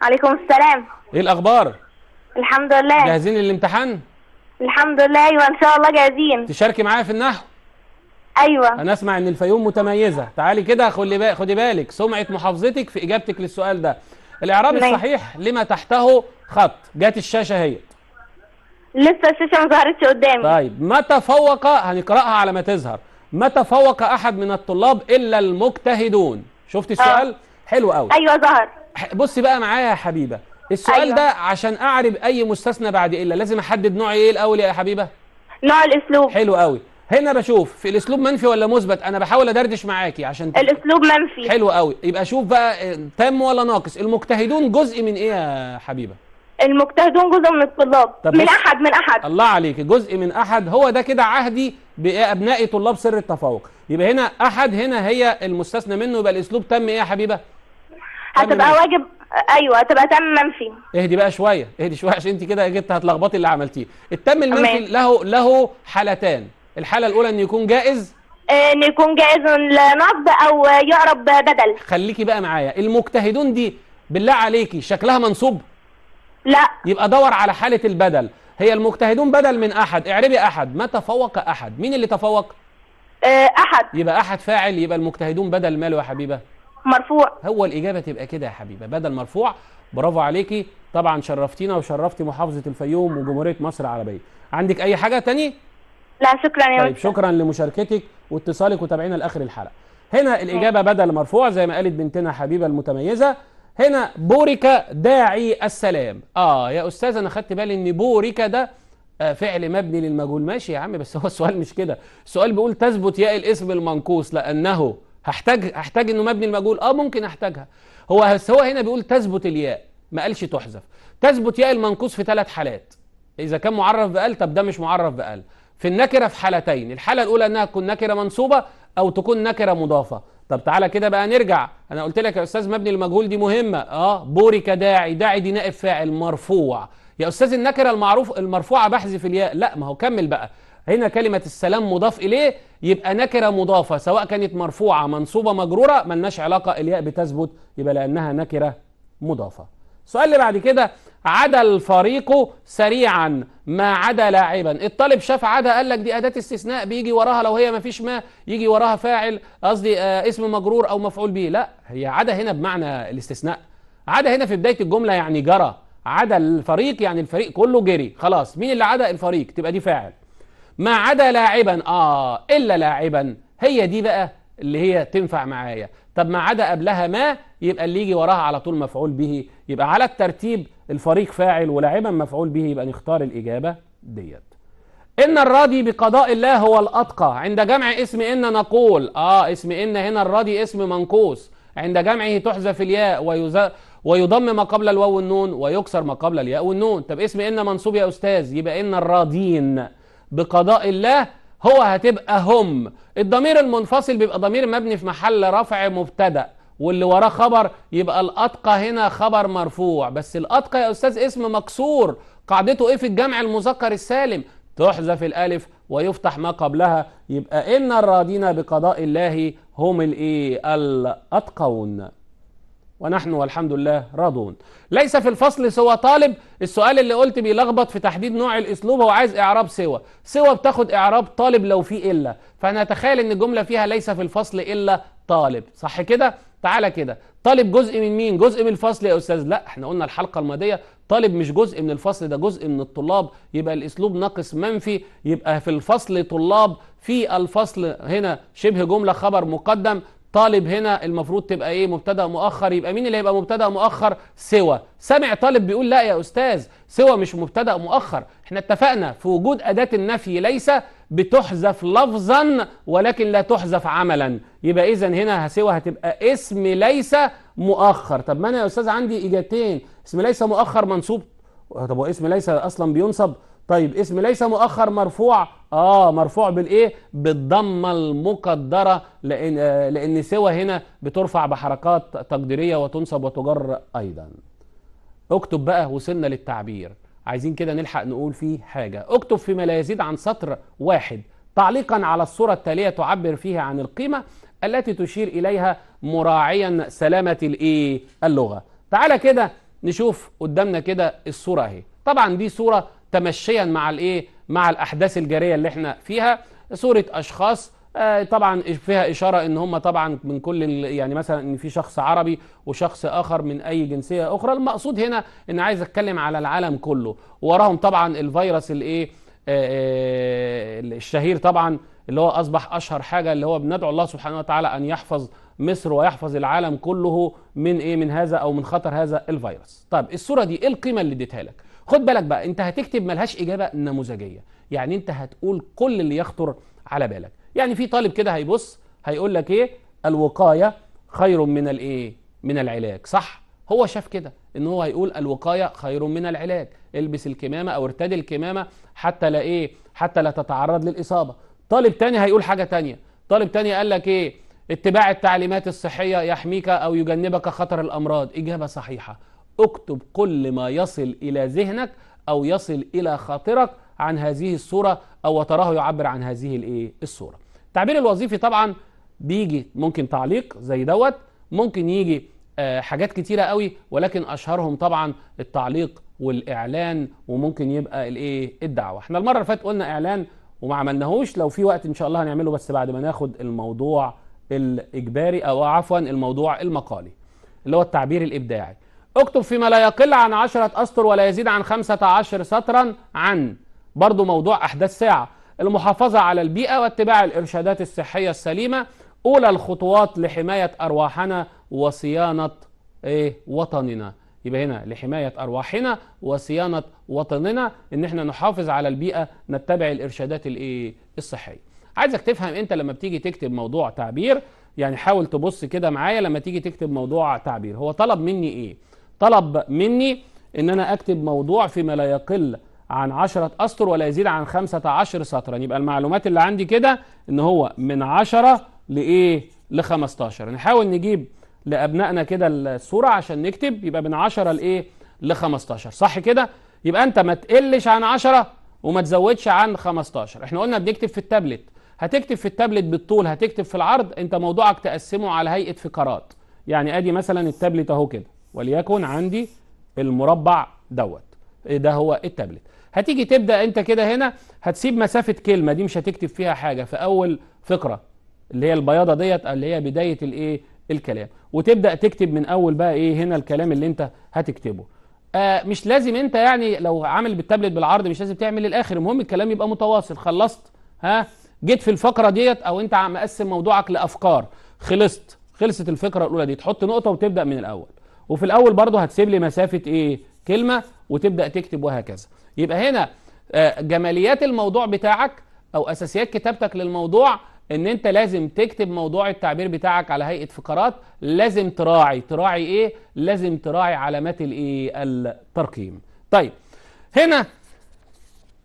عليكم السلام ايه الاخبار الحمد لله جاهزين للامتحان الحمد لله ايوه ان شاء الله جاهزين تشاركي معايا في النحو ايوه انا اسمع ان الفيوم متميزه تعالي كده خلي بقى خدي بالك سمعه محافظتك في اجابتك للسؤال ده الاعراب مين. الصحيح لما تحته خط جت الشاشه اهي لسه الشاشه ما ظهرتش قدامي طيب ما تفوق هنقراها على ما تظهر ما تفوق احد من الطلاب الا المجتهدون شفتي السؤال أوه. حلو قوي ايوه ظهر بصي بقى معايا يا حبيبه السؤال أيوة. ده عشان اعرف اي مستثنى بعد الا لازم احدد نوع ايه الاول يا حبيبه نوع الاسلوب حلو قوي هنا بشوف في الاسلوب منفي ولا مثبت انا بحاول ادردش معاكي عشان تبقى. الاسلوب منفي حلو قوي يبقى شوف بقى آه، تام ولا ناقص المجتهدون جزء من ايه يا حبيبه المجتهدون جزء من الطلاب من احد من احد الله عليك جزء من احد هو ده كده عهدي بابنائي طلاب سر التفوق يبقى هنا احد هنا هي المستثنى منه يبقى الاسلوب تم ايه يا حبيبه هتبقى إيه؟ واجب ايوه هتبقى تم منفي اهدي بقى شويه اهدي شويه عشان انت كده جيت هتلخبطي اللي عملتيه التم المنفي أمان. له له حالتان الحاله الاولى ان يكون جائز آه، ان يكون جائز لنصب او يعرب بدل خليكي بقى معايا المجتهدون دي بالله عليكي شكلها منصوب لا يبقى دور على حاله البدل هي المجتهدون بدل من احد اعربي احد ما تفوق احد مين اللي تفوق آه، احد يبقى احد فاعل يبقى المجتهدون بدل ماله يا حبيبه مرفوع هو الاجابه تبقى كده يا حبيبه بدل مرفوع برافو عليكي طبعا شرفتينا وشرفتي محافظه الفيوم وجمهوريه مصر العربيه عندك اي حاجه تاني لا شكرا يا طيب شكرا لمشاركتك واتصالك وتابعينا لاخر الحلقه هنا الاجابه بدل مرفوع زي ما قالت بنتنا حبيبه المتميزه هنا بورك داعي السلام اه يا استاذ انا خدت بالي ان بورك ده آه، فعل مبني للمجهول ماشي يا عم بس هو السؤال مش كده السؤال بيقول تثبت ياء الاسم المنقوص لانه هحتاج هحتاج انه مبني المجهول اه ممكن احتاجها هو هو هنا بيقول تثبت الياء ما قالش تحذف تثبت ياء المنقوص في ثلاث حالات اذا كان معرف بقال طب ده مش معرف بقال في النكره في حالتين الحاله الاولى انها تكون نكره منصوبه او تكون نكره مضافه طب تعالى كده بقى نرجع انا قلت لك يا استاذ مبني المجهول دي مهمه اه بورك داعي داعي دي نائب فاعل مرفوع يا استاذ النكره المعروف المرفوعه بحذف الياء لا ما هو كمل بقى هنا كلمة السلام مضاف إليه يبقى نكرة مضافة سواء كانت مرفوعة منصوبة مجرورة ملناش علاقة الياء بتثبت يبقى لأنها نكرة مضافة السؤال اللي بعد كده عدا الفريق سريعا ما عدا لاعبا الطالب شاف عدا قال لك دي أداة استثناء بيجي وراها لو هي ما فيش ما يجي وراها فاعل قصدي آه اسم مجرور أو مفعول به لا هي عدا هنا بمعنى الاستثناء عدا هنا في بداية الجملة يعني جرى عدا الفريق يعني الفريق كله جري خلاص مين اللي عدا الفريق تبقى دي فاعل ما عدا لاعبا آه إلا لاعبا هي دي بقى اللي هي تنفع معايا طب ما عدا قبلها ما يبقى اللي يجي وراها على طول مفعول به يبقى على الترتيب الفريق فاعل ولاعبا مفعول به يبقى نختار الإجابة ديت إن الراضي بقضاء الله هو الأتقى عند جمع اسم إن نقول آه اسم إن هنا الراضي اسم منقوص عند جمعه تحذف الياء ويز... ويضم ما قبل الواو والنون ويكسر ما قبل الياء والنون طب اسم إن منصوب يا أستاذ يبقى إن الراضين بقضاء الله هو هتبقى هم الضمير المنفصل بيبقى ضمير مبني في محل رفع مبتدأ واللي وراه خبر يبقى الأتقى هنا خبر مرفوع بس الأتقى يا أستاذ اسم مكسور قاعدته إيه في الجمع المذكر السالم تحذف الألف ويفتح ما قبلها يبقى إن الراضين بقضاء الله هم الإيه الأتقون ونحن والحمد لله راضون ليس في الفصل سوى طالب السؤال اللي قلت بيلخبط في تحديد نوع الاسلوب هو عايز اعراب سوى سوى بتاخد اعراب طالب لو في الا فنتخيل ان الجمله فيها ليس في الفصل الا طالب صح كده تعالى كده طالب جزء من مين جزء من الفصل يا استاذ لا احنا قلنا الحلقه الماضيه طالب مش جزء من الفصل ده جزء من الطلاب يبقى الاسلوب ناقص منفي يبقى في الفصل طلاب في الفصل هنا شبه جمله خبر مقدم طالب هنا المفروض تبقى ايه مبتدا مؤخر يبقى مين اللي هيبقى مبتدا مؤخر سوى سمع طالب بيقول لا يا استاذ سوى مش مبتدا مؤخر احنا اتفقنا في وجود اداه النفي ليس بتحذف لفظا ولكن لا تحذف عملا يبقى اذا هنا سوى هتبقى اسم ليس مؤخر طب ما انا يا استاذ عندي اجابتين اسم ليس مؤخر منصوب طب هو اسم ليس اصلا بينصب طيب اسم ليس مؤخر مرفوع اه مرفوع بالايه بالضمه المقدره لان آه، لان سوى هنا بترفع بحركات تقديريه وتنصب وتجر ايضا اكتب بقى وصلنا للتعبير عايزين كده نلحق نقول فيه حاجه اكتب فيما لا يزيد عن سطر واحد تعليقا على الصوره التاليه تعبر فيها عن القيمه التي تشير اليها مراعيا سلامه الايه اللغه تعالى كده نشوف قدامنا كده الصوره اهي طبعا دي صوره تمشيا مع الايه مع الاحداث الجاريه اللي احنا فيها صوره اشخاص آه، طبعا فيها اشاره ان هم طبعا من كل يعني مثلا ان في شخص عربي وشخص اخر من اي جنسيه اخرى المقصود هنا ان عايز اتكلم على العالم كله وراهم طبعا الفيروس الايه آه، آه، الشهير طبعا اللي هو اصبح اشهر حاجه اللي هو بندعو الله سبحانه وتعالى ان يحفظ مصر ويحفظ العالم كله من ايه من هذا او من خطر هذا الفيروس طيب الصوره دي ايه القيمه اللي اديتها لك خد بالك بقى انت هتكتب ملهاش اجابه نموذجيه يعني انت هتقول كل اللي يخطر على بالك يعني في طالب كده هيبص هيقول لك ايه الوقايه خير من الايه من العلاج صح هو شاف كده ان هو هيقول الوقايه خير من العلاج البس الكمامه او ارتدي الكمامه حتى لا ايه حتى لا تتعرض للاصابه طالب تاني هيقول حاجه تانية طالب تاني قال لك ايه اتباع التعليمات الصحيه يحميك او يجنبك خطر الامراض اجابه صحيحه اكتب كل ما يصل إلى ذهنك أو يصل إلى خاطرك عن هذه الصورة أو تراه يعبر عن هذه الإيه الصورة التعبير الوظيفي طبعا بيجي ممكن تعليق زي دوت ممكن يجي آه، حاجات كتيرة قوي ولكن أشهرهم طبعا التعليق والإعلان وممكن يبقى الإيه الدعوة احنا المرة اللي فاتت قلنا إعلان وما عملناهوش لو في وقت إن شاء الله هنعمله بس بعد ما ناخد الموضوع الإجباري أو عفوا الموضوع المقالي اللي هو التعبير الإبداعي اكتب فيما لا يقل عن عشرة أسطر ولا يزيد عن خمسة عشر سطرا عن برضو موضوع أحداث ساعة المحافظة على البيئة واتباع الإرشادات الصحية السليمة أولى الخطوات لحماية أرواحنا وصيانة إيه وطننا يبقى هنا لحماية أرواحنا وصيانة وطننا إن إحنا نحافظ على البيئة نتبع الإرشادات الإيه الصحية عايزك تفهم أنت لما بتيجي تكتب موضوع تعبير يعني حاول تبص كده معايا لما تيجي تكتب موضوع تعبير هو طلب مني إيه طلب مني ان انا اكتب موضوع فيما لا يقل عن 10 اسطر ولا يزيد عن 15 سطرا يبقى المعلومات اللي عندي كده ان هو من 10 لايه ل 15 نحاول نجيب لابنائنا كده الصوره عشان نكتب يبقى من 10 لايه ل 15 صح كده يبقى انت ما تقلش عن 10 وما تزودش عن 15 احنا قلنا بنكتب في التابلت هتكتب في التابلت بالطول هتكتب في العرض انت موضوعك تقسمه على هيئه فقرات يعني ادي مثلا التابلت اهو كده وليكن عندي المربع دوت إيه ده هو التابلت هتيجي تبدا انت كده هنا هتسيب مسافه كلمه دي مش هتكتب فيها حاجه في اول فقره اللي هي البياضه ديت اللي هي بدايه الايه الكلام وتبدا تكتب من اول بقى ايه هنا الكلام اللي انت هتكتبه آه مش لازم انت يعني لو عامل بالتابلت بالعرض مش لازم تعمل للاخر المهم الكلام يبقى متواصل خلصت ها جيت في الفقره ديت او انت مقسم موضوعك لافكار خلصت خلصت الفقره الاولى دي تحط نقطه وتبدا من الاول وفي الاول برضه هتسيب لي مسافه ايه كلمه وتبدا تكتب وهكذا يبقى هنا آه، جماليات الموضوع بتاعك او اساسيات كتابتك للموضوع ان انت لازم تكتب موضوع التعبير بتاعك على هيئه فقرات لازم تراعي تراعي ايه لازم تراعي علامات الايه الترقيم طيب هنا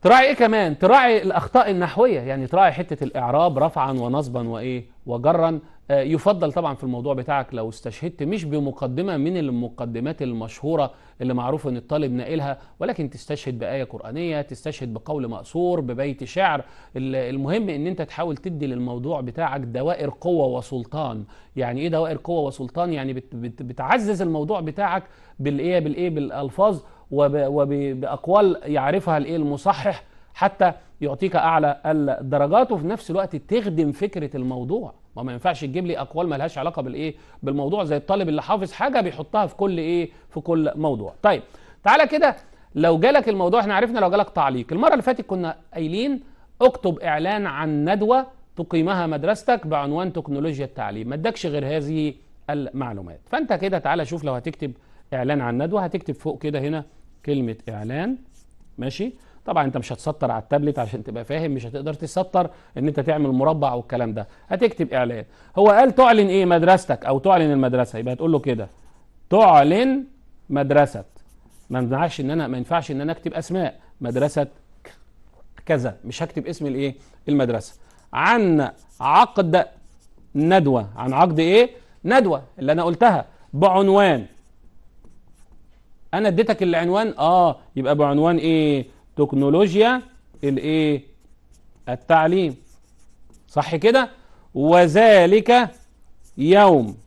تراعي ايه كمان تراعي الاخطاء النحويه يعني تراعي حته الاعراب رفعا ونصبا وايه وجرا آه، يفضل طبعا في الموضوع بتاعك لو استشهدت مش بمقدمه من المقدمات المشهوره اللي معروف ان الطالب نائلها ولكن تستشهد بايه قرانيه تستشهد بقول مأثور ببيت شعر المهم ان انت تحاول تدي للموضوع بتاعك دوائر قوه وسلطان يعني ايه دوائر قوه وسلطان يعني بتعزز الموضوع بتاعك بالايه بالايه بالالفاظ وباقوال يعرفها الايه المصحح حتى يعطيك اعلى الدرجات وفي نفس الوقت تخدم فكره الموضوع ما ما ينفعش تجيب لي اقوال ما لهاش علاقه بالايه بالموضوع زي الطالب اللي حافظ حاجه بيحطها في كل ايه في كل موضوع طيب تعالى كده لو جالك الموضوع احنا عرفنا لو جالك تعليق المره اللي فاتت كنا قايلين اكتب اعلان عن ندوه تقيمها مدرستك بعنوان تكنولوجيا التعليم ما ادكش غير هذه المعلومات فانت كده تعالى شوف لو هتكتب اعلان عن ندوه هتكتب فوق كده هنا كلمه اعلان ماشي طبعا انت مش هتسطر على التابلت عشان تبقى فاهم مش هتقدر تسطر ان انت تعمل مربع والكلام ده هتكتب اعلان هو قال تعلن ايه مدرستك او تعلن المدرسه يبقى هتقول له كده تعلن مدرسه ما ينفعش ان انا ما ينفعش ان انا اكتب اسماء مدرسه كذا مش هكتب اسم الايه المدرسه عن عقد ندوه عن عقد ايه ندوه اللي انا قلتها بعنوان انا اديتك العنوان اه يبقى بعنوان ايه تكنولوجيا الايه التعليم صح كده وذلك يوم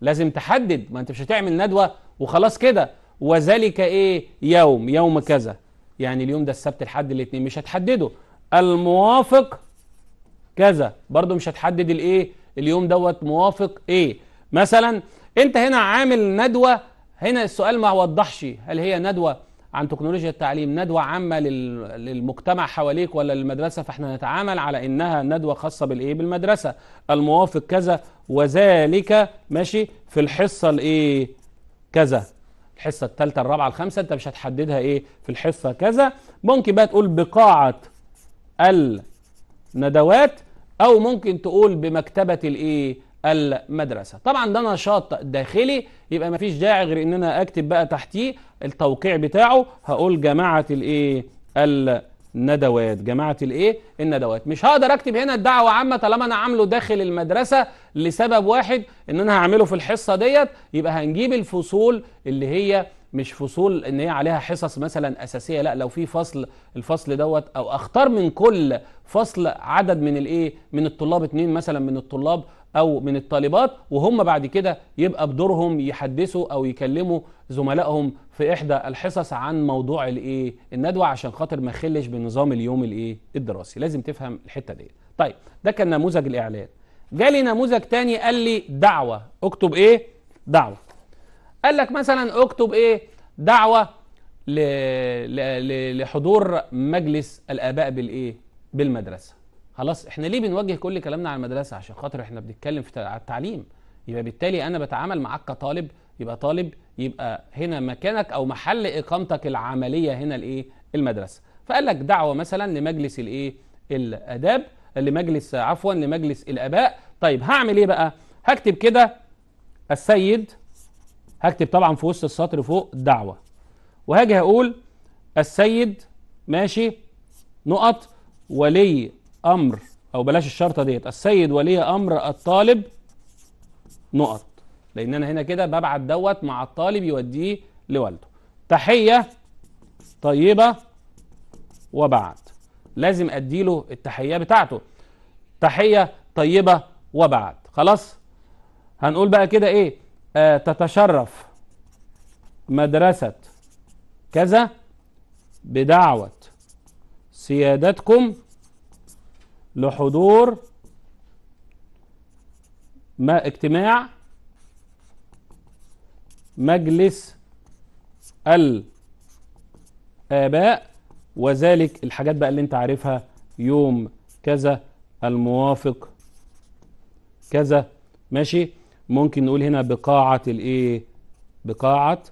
لازم تحدد ما انت مش هتعمل ندوه وخلاص كده وذلك ايه يوم يوم كذا يعني اليوم ده السبت الحد الاثنين مش هتحدده الموافق كذا برضو مش هتحدد الايه اليوم دوت موافق ايه مثلا انت هنا عامل ندوه هنا السؤال ما وضحش هل هي ندوه عن تكنولوجيا التعليم ندوة عامة للمجتمع حواليك ولا للمدرسة فاحنا نتعامل على انها ندوة خاصة بالايه بالمدرسة الموافق كذا وذلك ماشي في الحصة الايه كذا الحصة الثالثة الرابعة الخامسة انت مش هتحددها ايه في الحصة كذا ممكن بقى تقول بقاعة الندوات او ممكن تقول بمكتبة الايه المدرسة طبعا ده نشاط داخلي يبقى ما فيش داعي غير ان انا اكتب بقى تحتيه التوقيع بتاعه هقول جماعة الايه الندوات جماعة الايه الندوات مش هقدر اكتب هنا الدعوة عامة طالما انا عامله داخل المدرسة لسبب واحد ان انا هعمله في الحصة ديت يبقى هنجيب الفصول اللي هي مش فصول ان هي عليها حصص مثلا اساسيه لا لو في فصل الفصل دوت او اختار من كل فصل عدد من الايه من الطلاب اتنين مثلا من الطلاب او من الطالبات وهم بعد كده يبقى بدورهم يحدثوا او يكلموا زملائهم في احدى الحصص عن موضوع الايه الندوه عشان خاطر ما خلش بنظام اليوم الايه الدراسي لازم تفهم الحته دي طيب ده كان نموذج الاعلان جالي نموذج تاني قال لي دعوه اكتب ايه دعوه قال لك مثلا اكتب ايه دعوه ل... ل... لحضور مجلس الاباء بالايه بالمدرسه خلاص احنا ليه بنوجه كل كلامنا على المدرسه عشان خاطر احنا بنتكلم في على التعليم يبقى بالتالي انا بتعامل معاك كطالب يبقى طالب يبقى هنا مكانك او محل اقامتك العمليه هنا الايه المدرسه فقال لك دعوه مثلا لمجلس الايه الاداب لمجلس عفوا لمجلس الاباء طيب هعمل ايه بقى هكتب كده السيد هكتب طبعا في وسط السطر فوق دعوه وهاجي هقول السيد ماشي نقط ولي امر او بلاش الشرطه ديت السيد ولي امر الطالب نقط لان انا هنا كده ببعت دوت مع الطالب يوديه لوالده تحيه طيبه وبعد لازم اديله التحيه بتاعته تحيه طيبه وبعد خلاص هنقول بقى كده ايه آه تتشرف مدرسه كذا بدعوه سيادتكم لحضور ما اجتماع مجلس الآباء وذلك الحاجات بقى اللي انت عارفها يوم كذا الموافق كذا ماشي ممكن نقول هنا بقاعة الايه بقاعة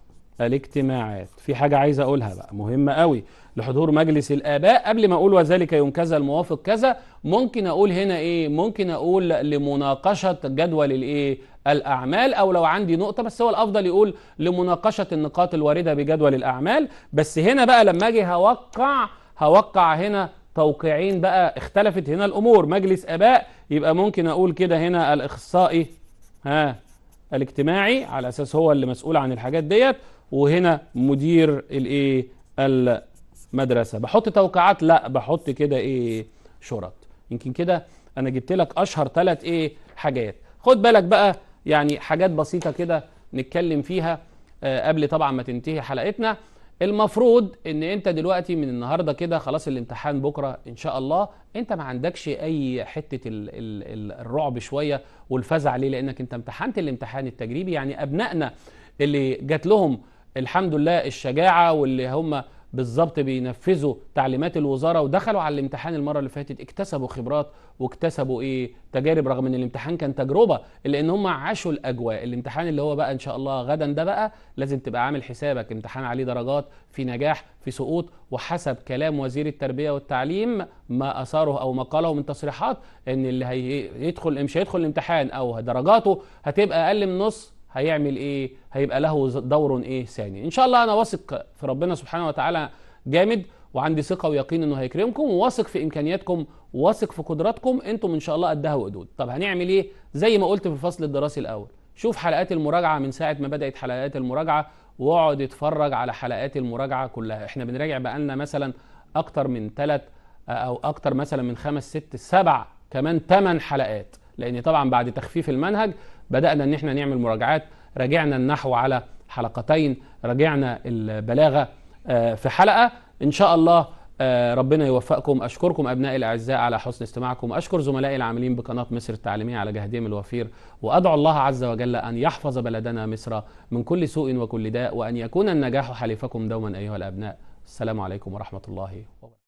الاجتماعات في حاجة عايز أقولها بقى مهمة قوي لحضور مجلس الآباء قبل ما أقول وذلك يوم كذا الموافق كذا ممكن أقول هنا إيه ممكن أقول لمناقشة جدول الإيه الأعمال أو لو عندي نقطة بس هو الأفضل يقول لمناقشة النقاط الواردة بجدول الأعمال بس هنا بقى لما أجي هوقع هوقع هنا توقيعين بقى اختلفت هنا الأمور مجلس آباء يبقى ممكن أقول كده هنا الإخصائي ها الاجتماعي على أساس هو اللي مسؤول عن الحاجات ديت وهنا مدير الايه المدرسه بحط توقيعات لا بحط كده ايه شرط يمكن كده انا جبت لك اشهر ثلاث ايه حاجات خد بالك بقى يعني حاجات بسيطه كده نتكلم فيها آه قبل طبعا ما تنتهي حلقتنا المفروض ان انت دلوقتي من النهارده كده خلاص الامتحان بكره ان شاء الله انت ما عندكش اي حته الـ الـ الرعب شويه والفزع ليه لانك انت امتحنت الامتحان التجريبي يعني ابنائنا اللي جات لهم الحمد لله الشجاعه واللي هم بالظبط بينفذوا تعليمات الوزاره ودخلوا على الامتحان المره اللي فاتت اكتسبوا خبرات واكتسبوا ايه تجارب رغم ان الامتحان كان تجربه لان هم عاشوا الاجواء الامتحان اللي هو بقى ان شاء الله غدا ده بقى لازم تبقى عامل حسابك امتحان عليه درجات في نجاح في سقوط وحسب كلام وزير التربيه والتعليم ما اثاره او ما قاله من تصريحات ان اللي هيدخل مش هيدخل الامتحان او درجاته هتبقى اقل من نص هيعمل ايه هيبقى له دور ايه ثاني ان شاء الله انا واثق في ربنا سبحانه وتعالى جامد وعندي ثقه ويقين انه هيكرمكم وواثق في امكانياتكم وواثق في قدراتكم انتم ان شاء الله قدها وقدود طب هنعمل ايه زي ما قلت في الفصل الدراسي الاول شوف حلقات المراجعه من ساعه ما بدات حلقات المراجعه واقعد اتفرج على حلقات المراجعه كلها احنا بنراجع بقالنا مثلا اكتر من ثلاث او اكتر مثلا من خمس ست سبع كمان ثمان حلقات لان طبعا بعد تخفيف المنهج بدأنا إن إحنا نعمل مراجعات راجعنا النحو على حلقتين راجعنا البلاغة آه، في حلقة إن شاء الله آه، ربنا يوفقكم أشكركم أبنائي الأعزاء على حسن استماعكم أشكر زملائي العاملين بقناة مصر التعليمية على جهدهم الوفير وأدعو الله عز وجل أن يحفظ بلدنا مصر من كل سوء وكل داء وأن يكون النجاح حليفكم دوما أيها الأبناء السلام عليكم ورحمة الله وبركاته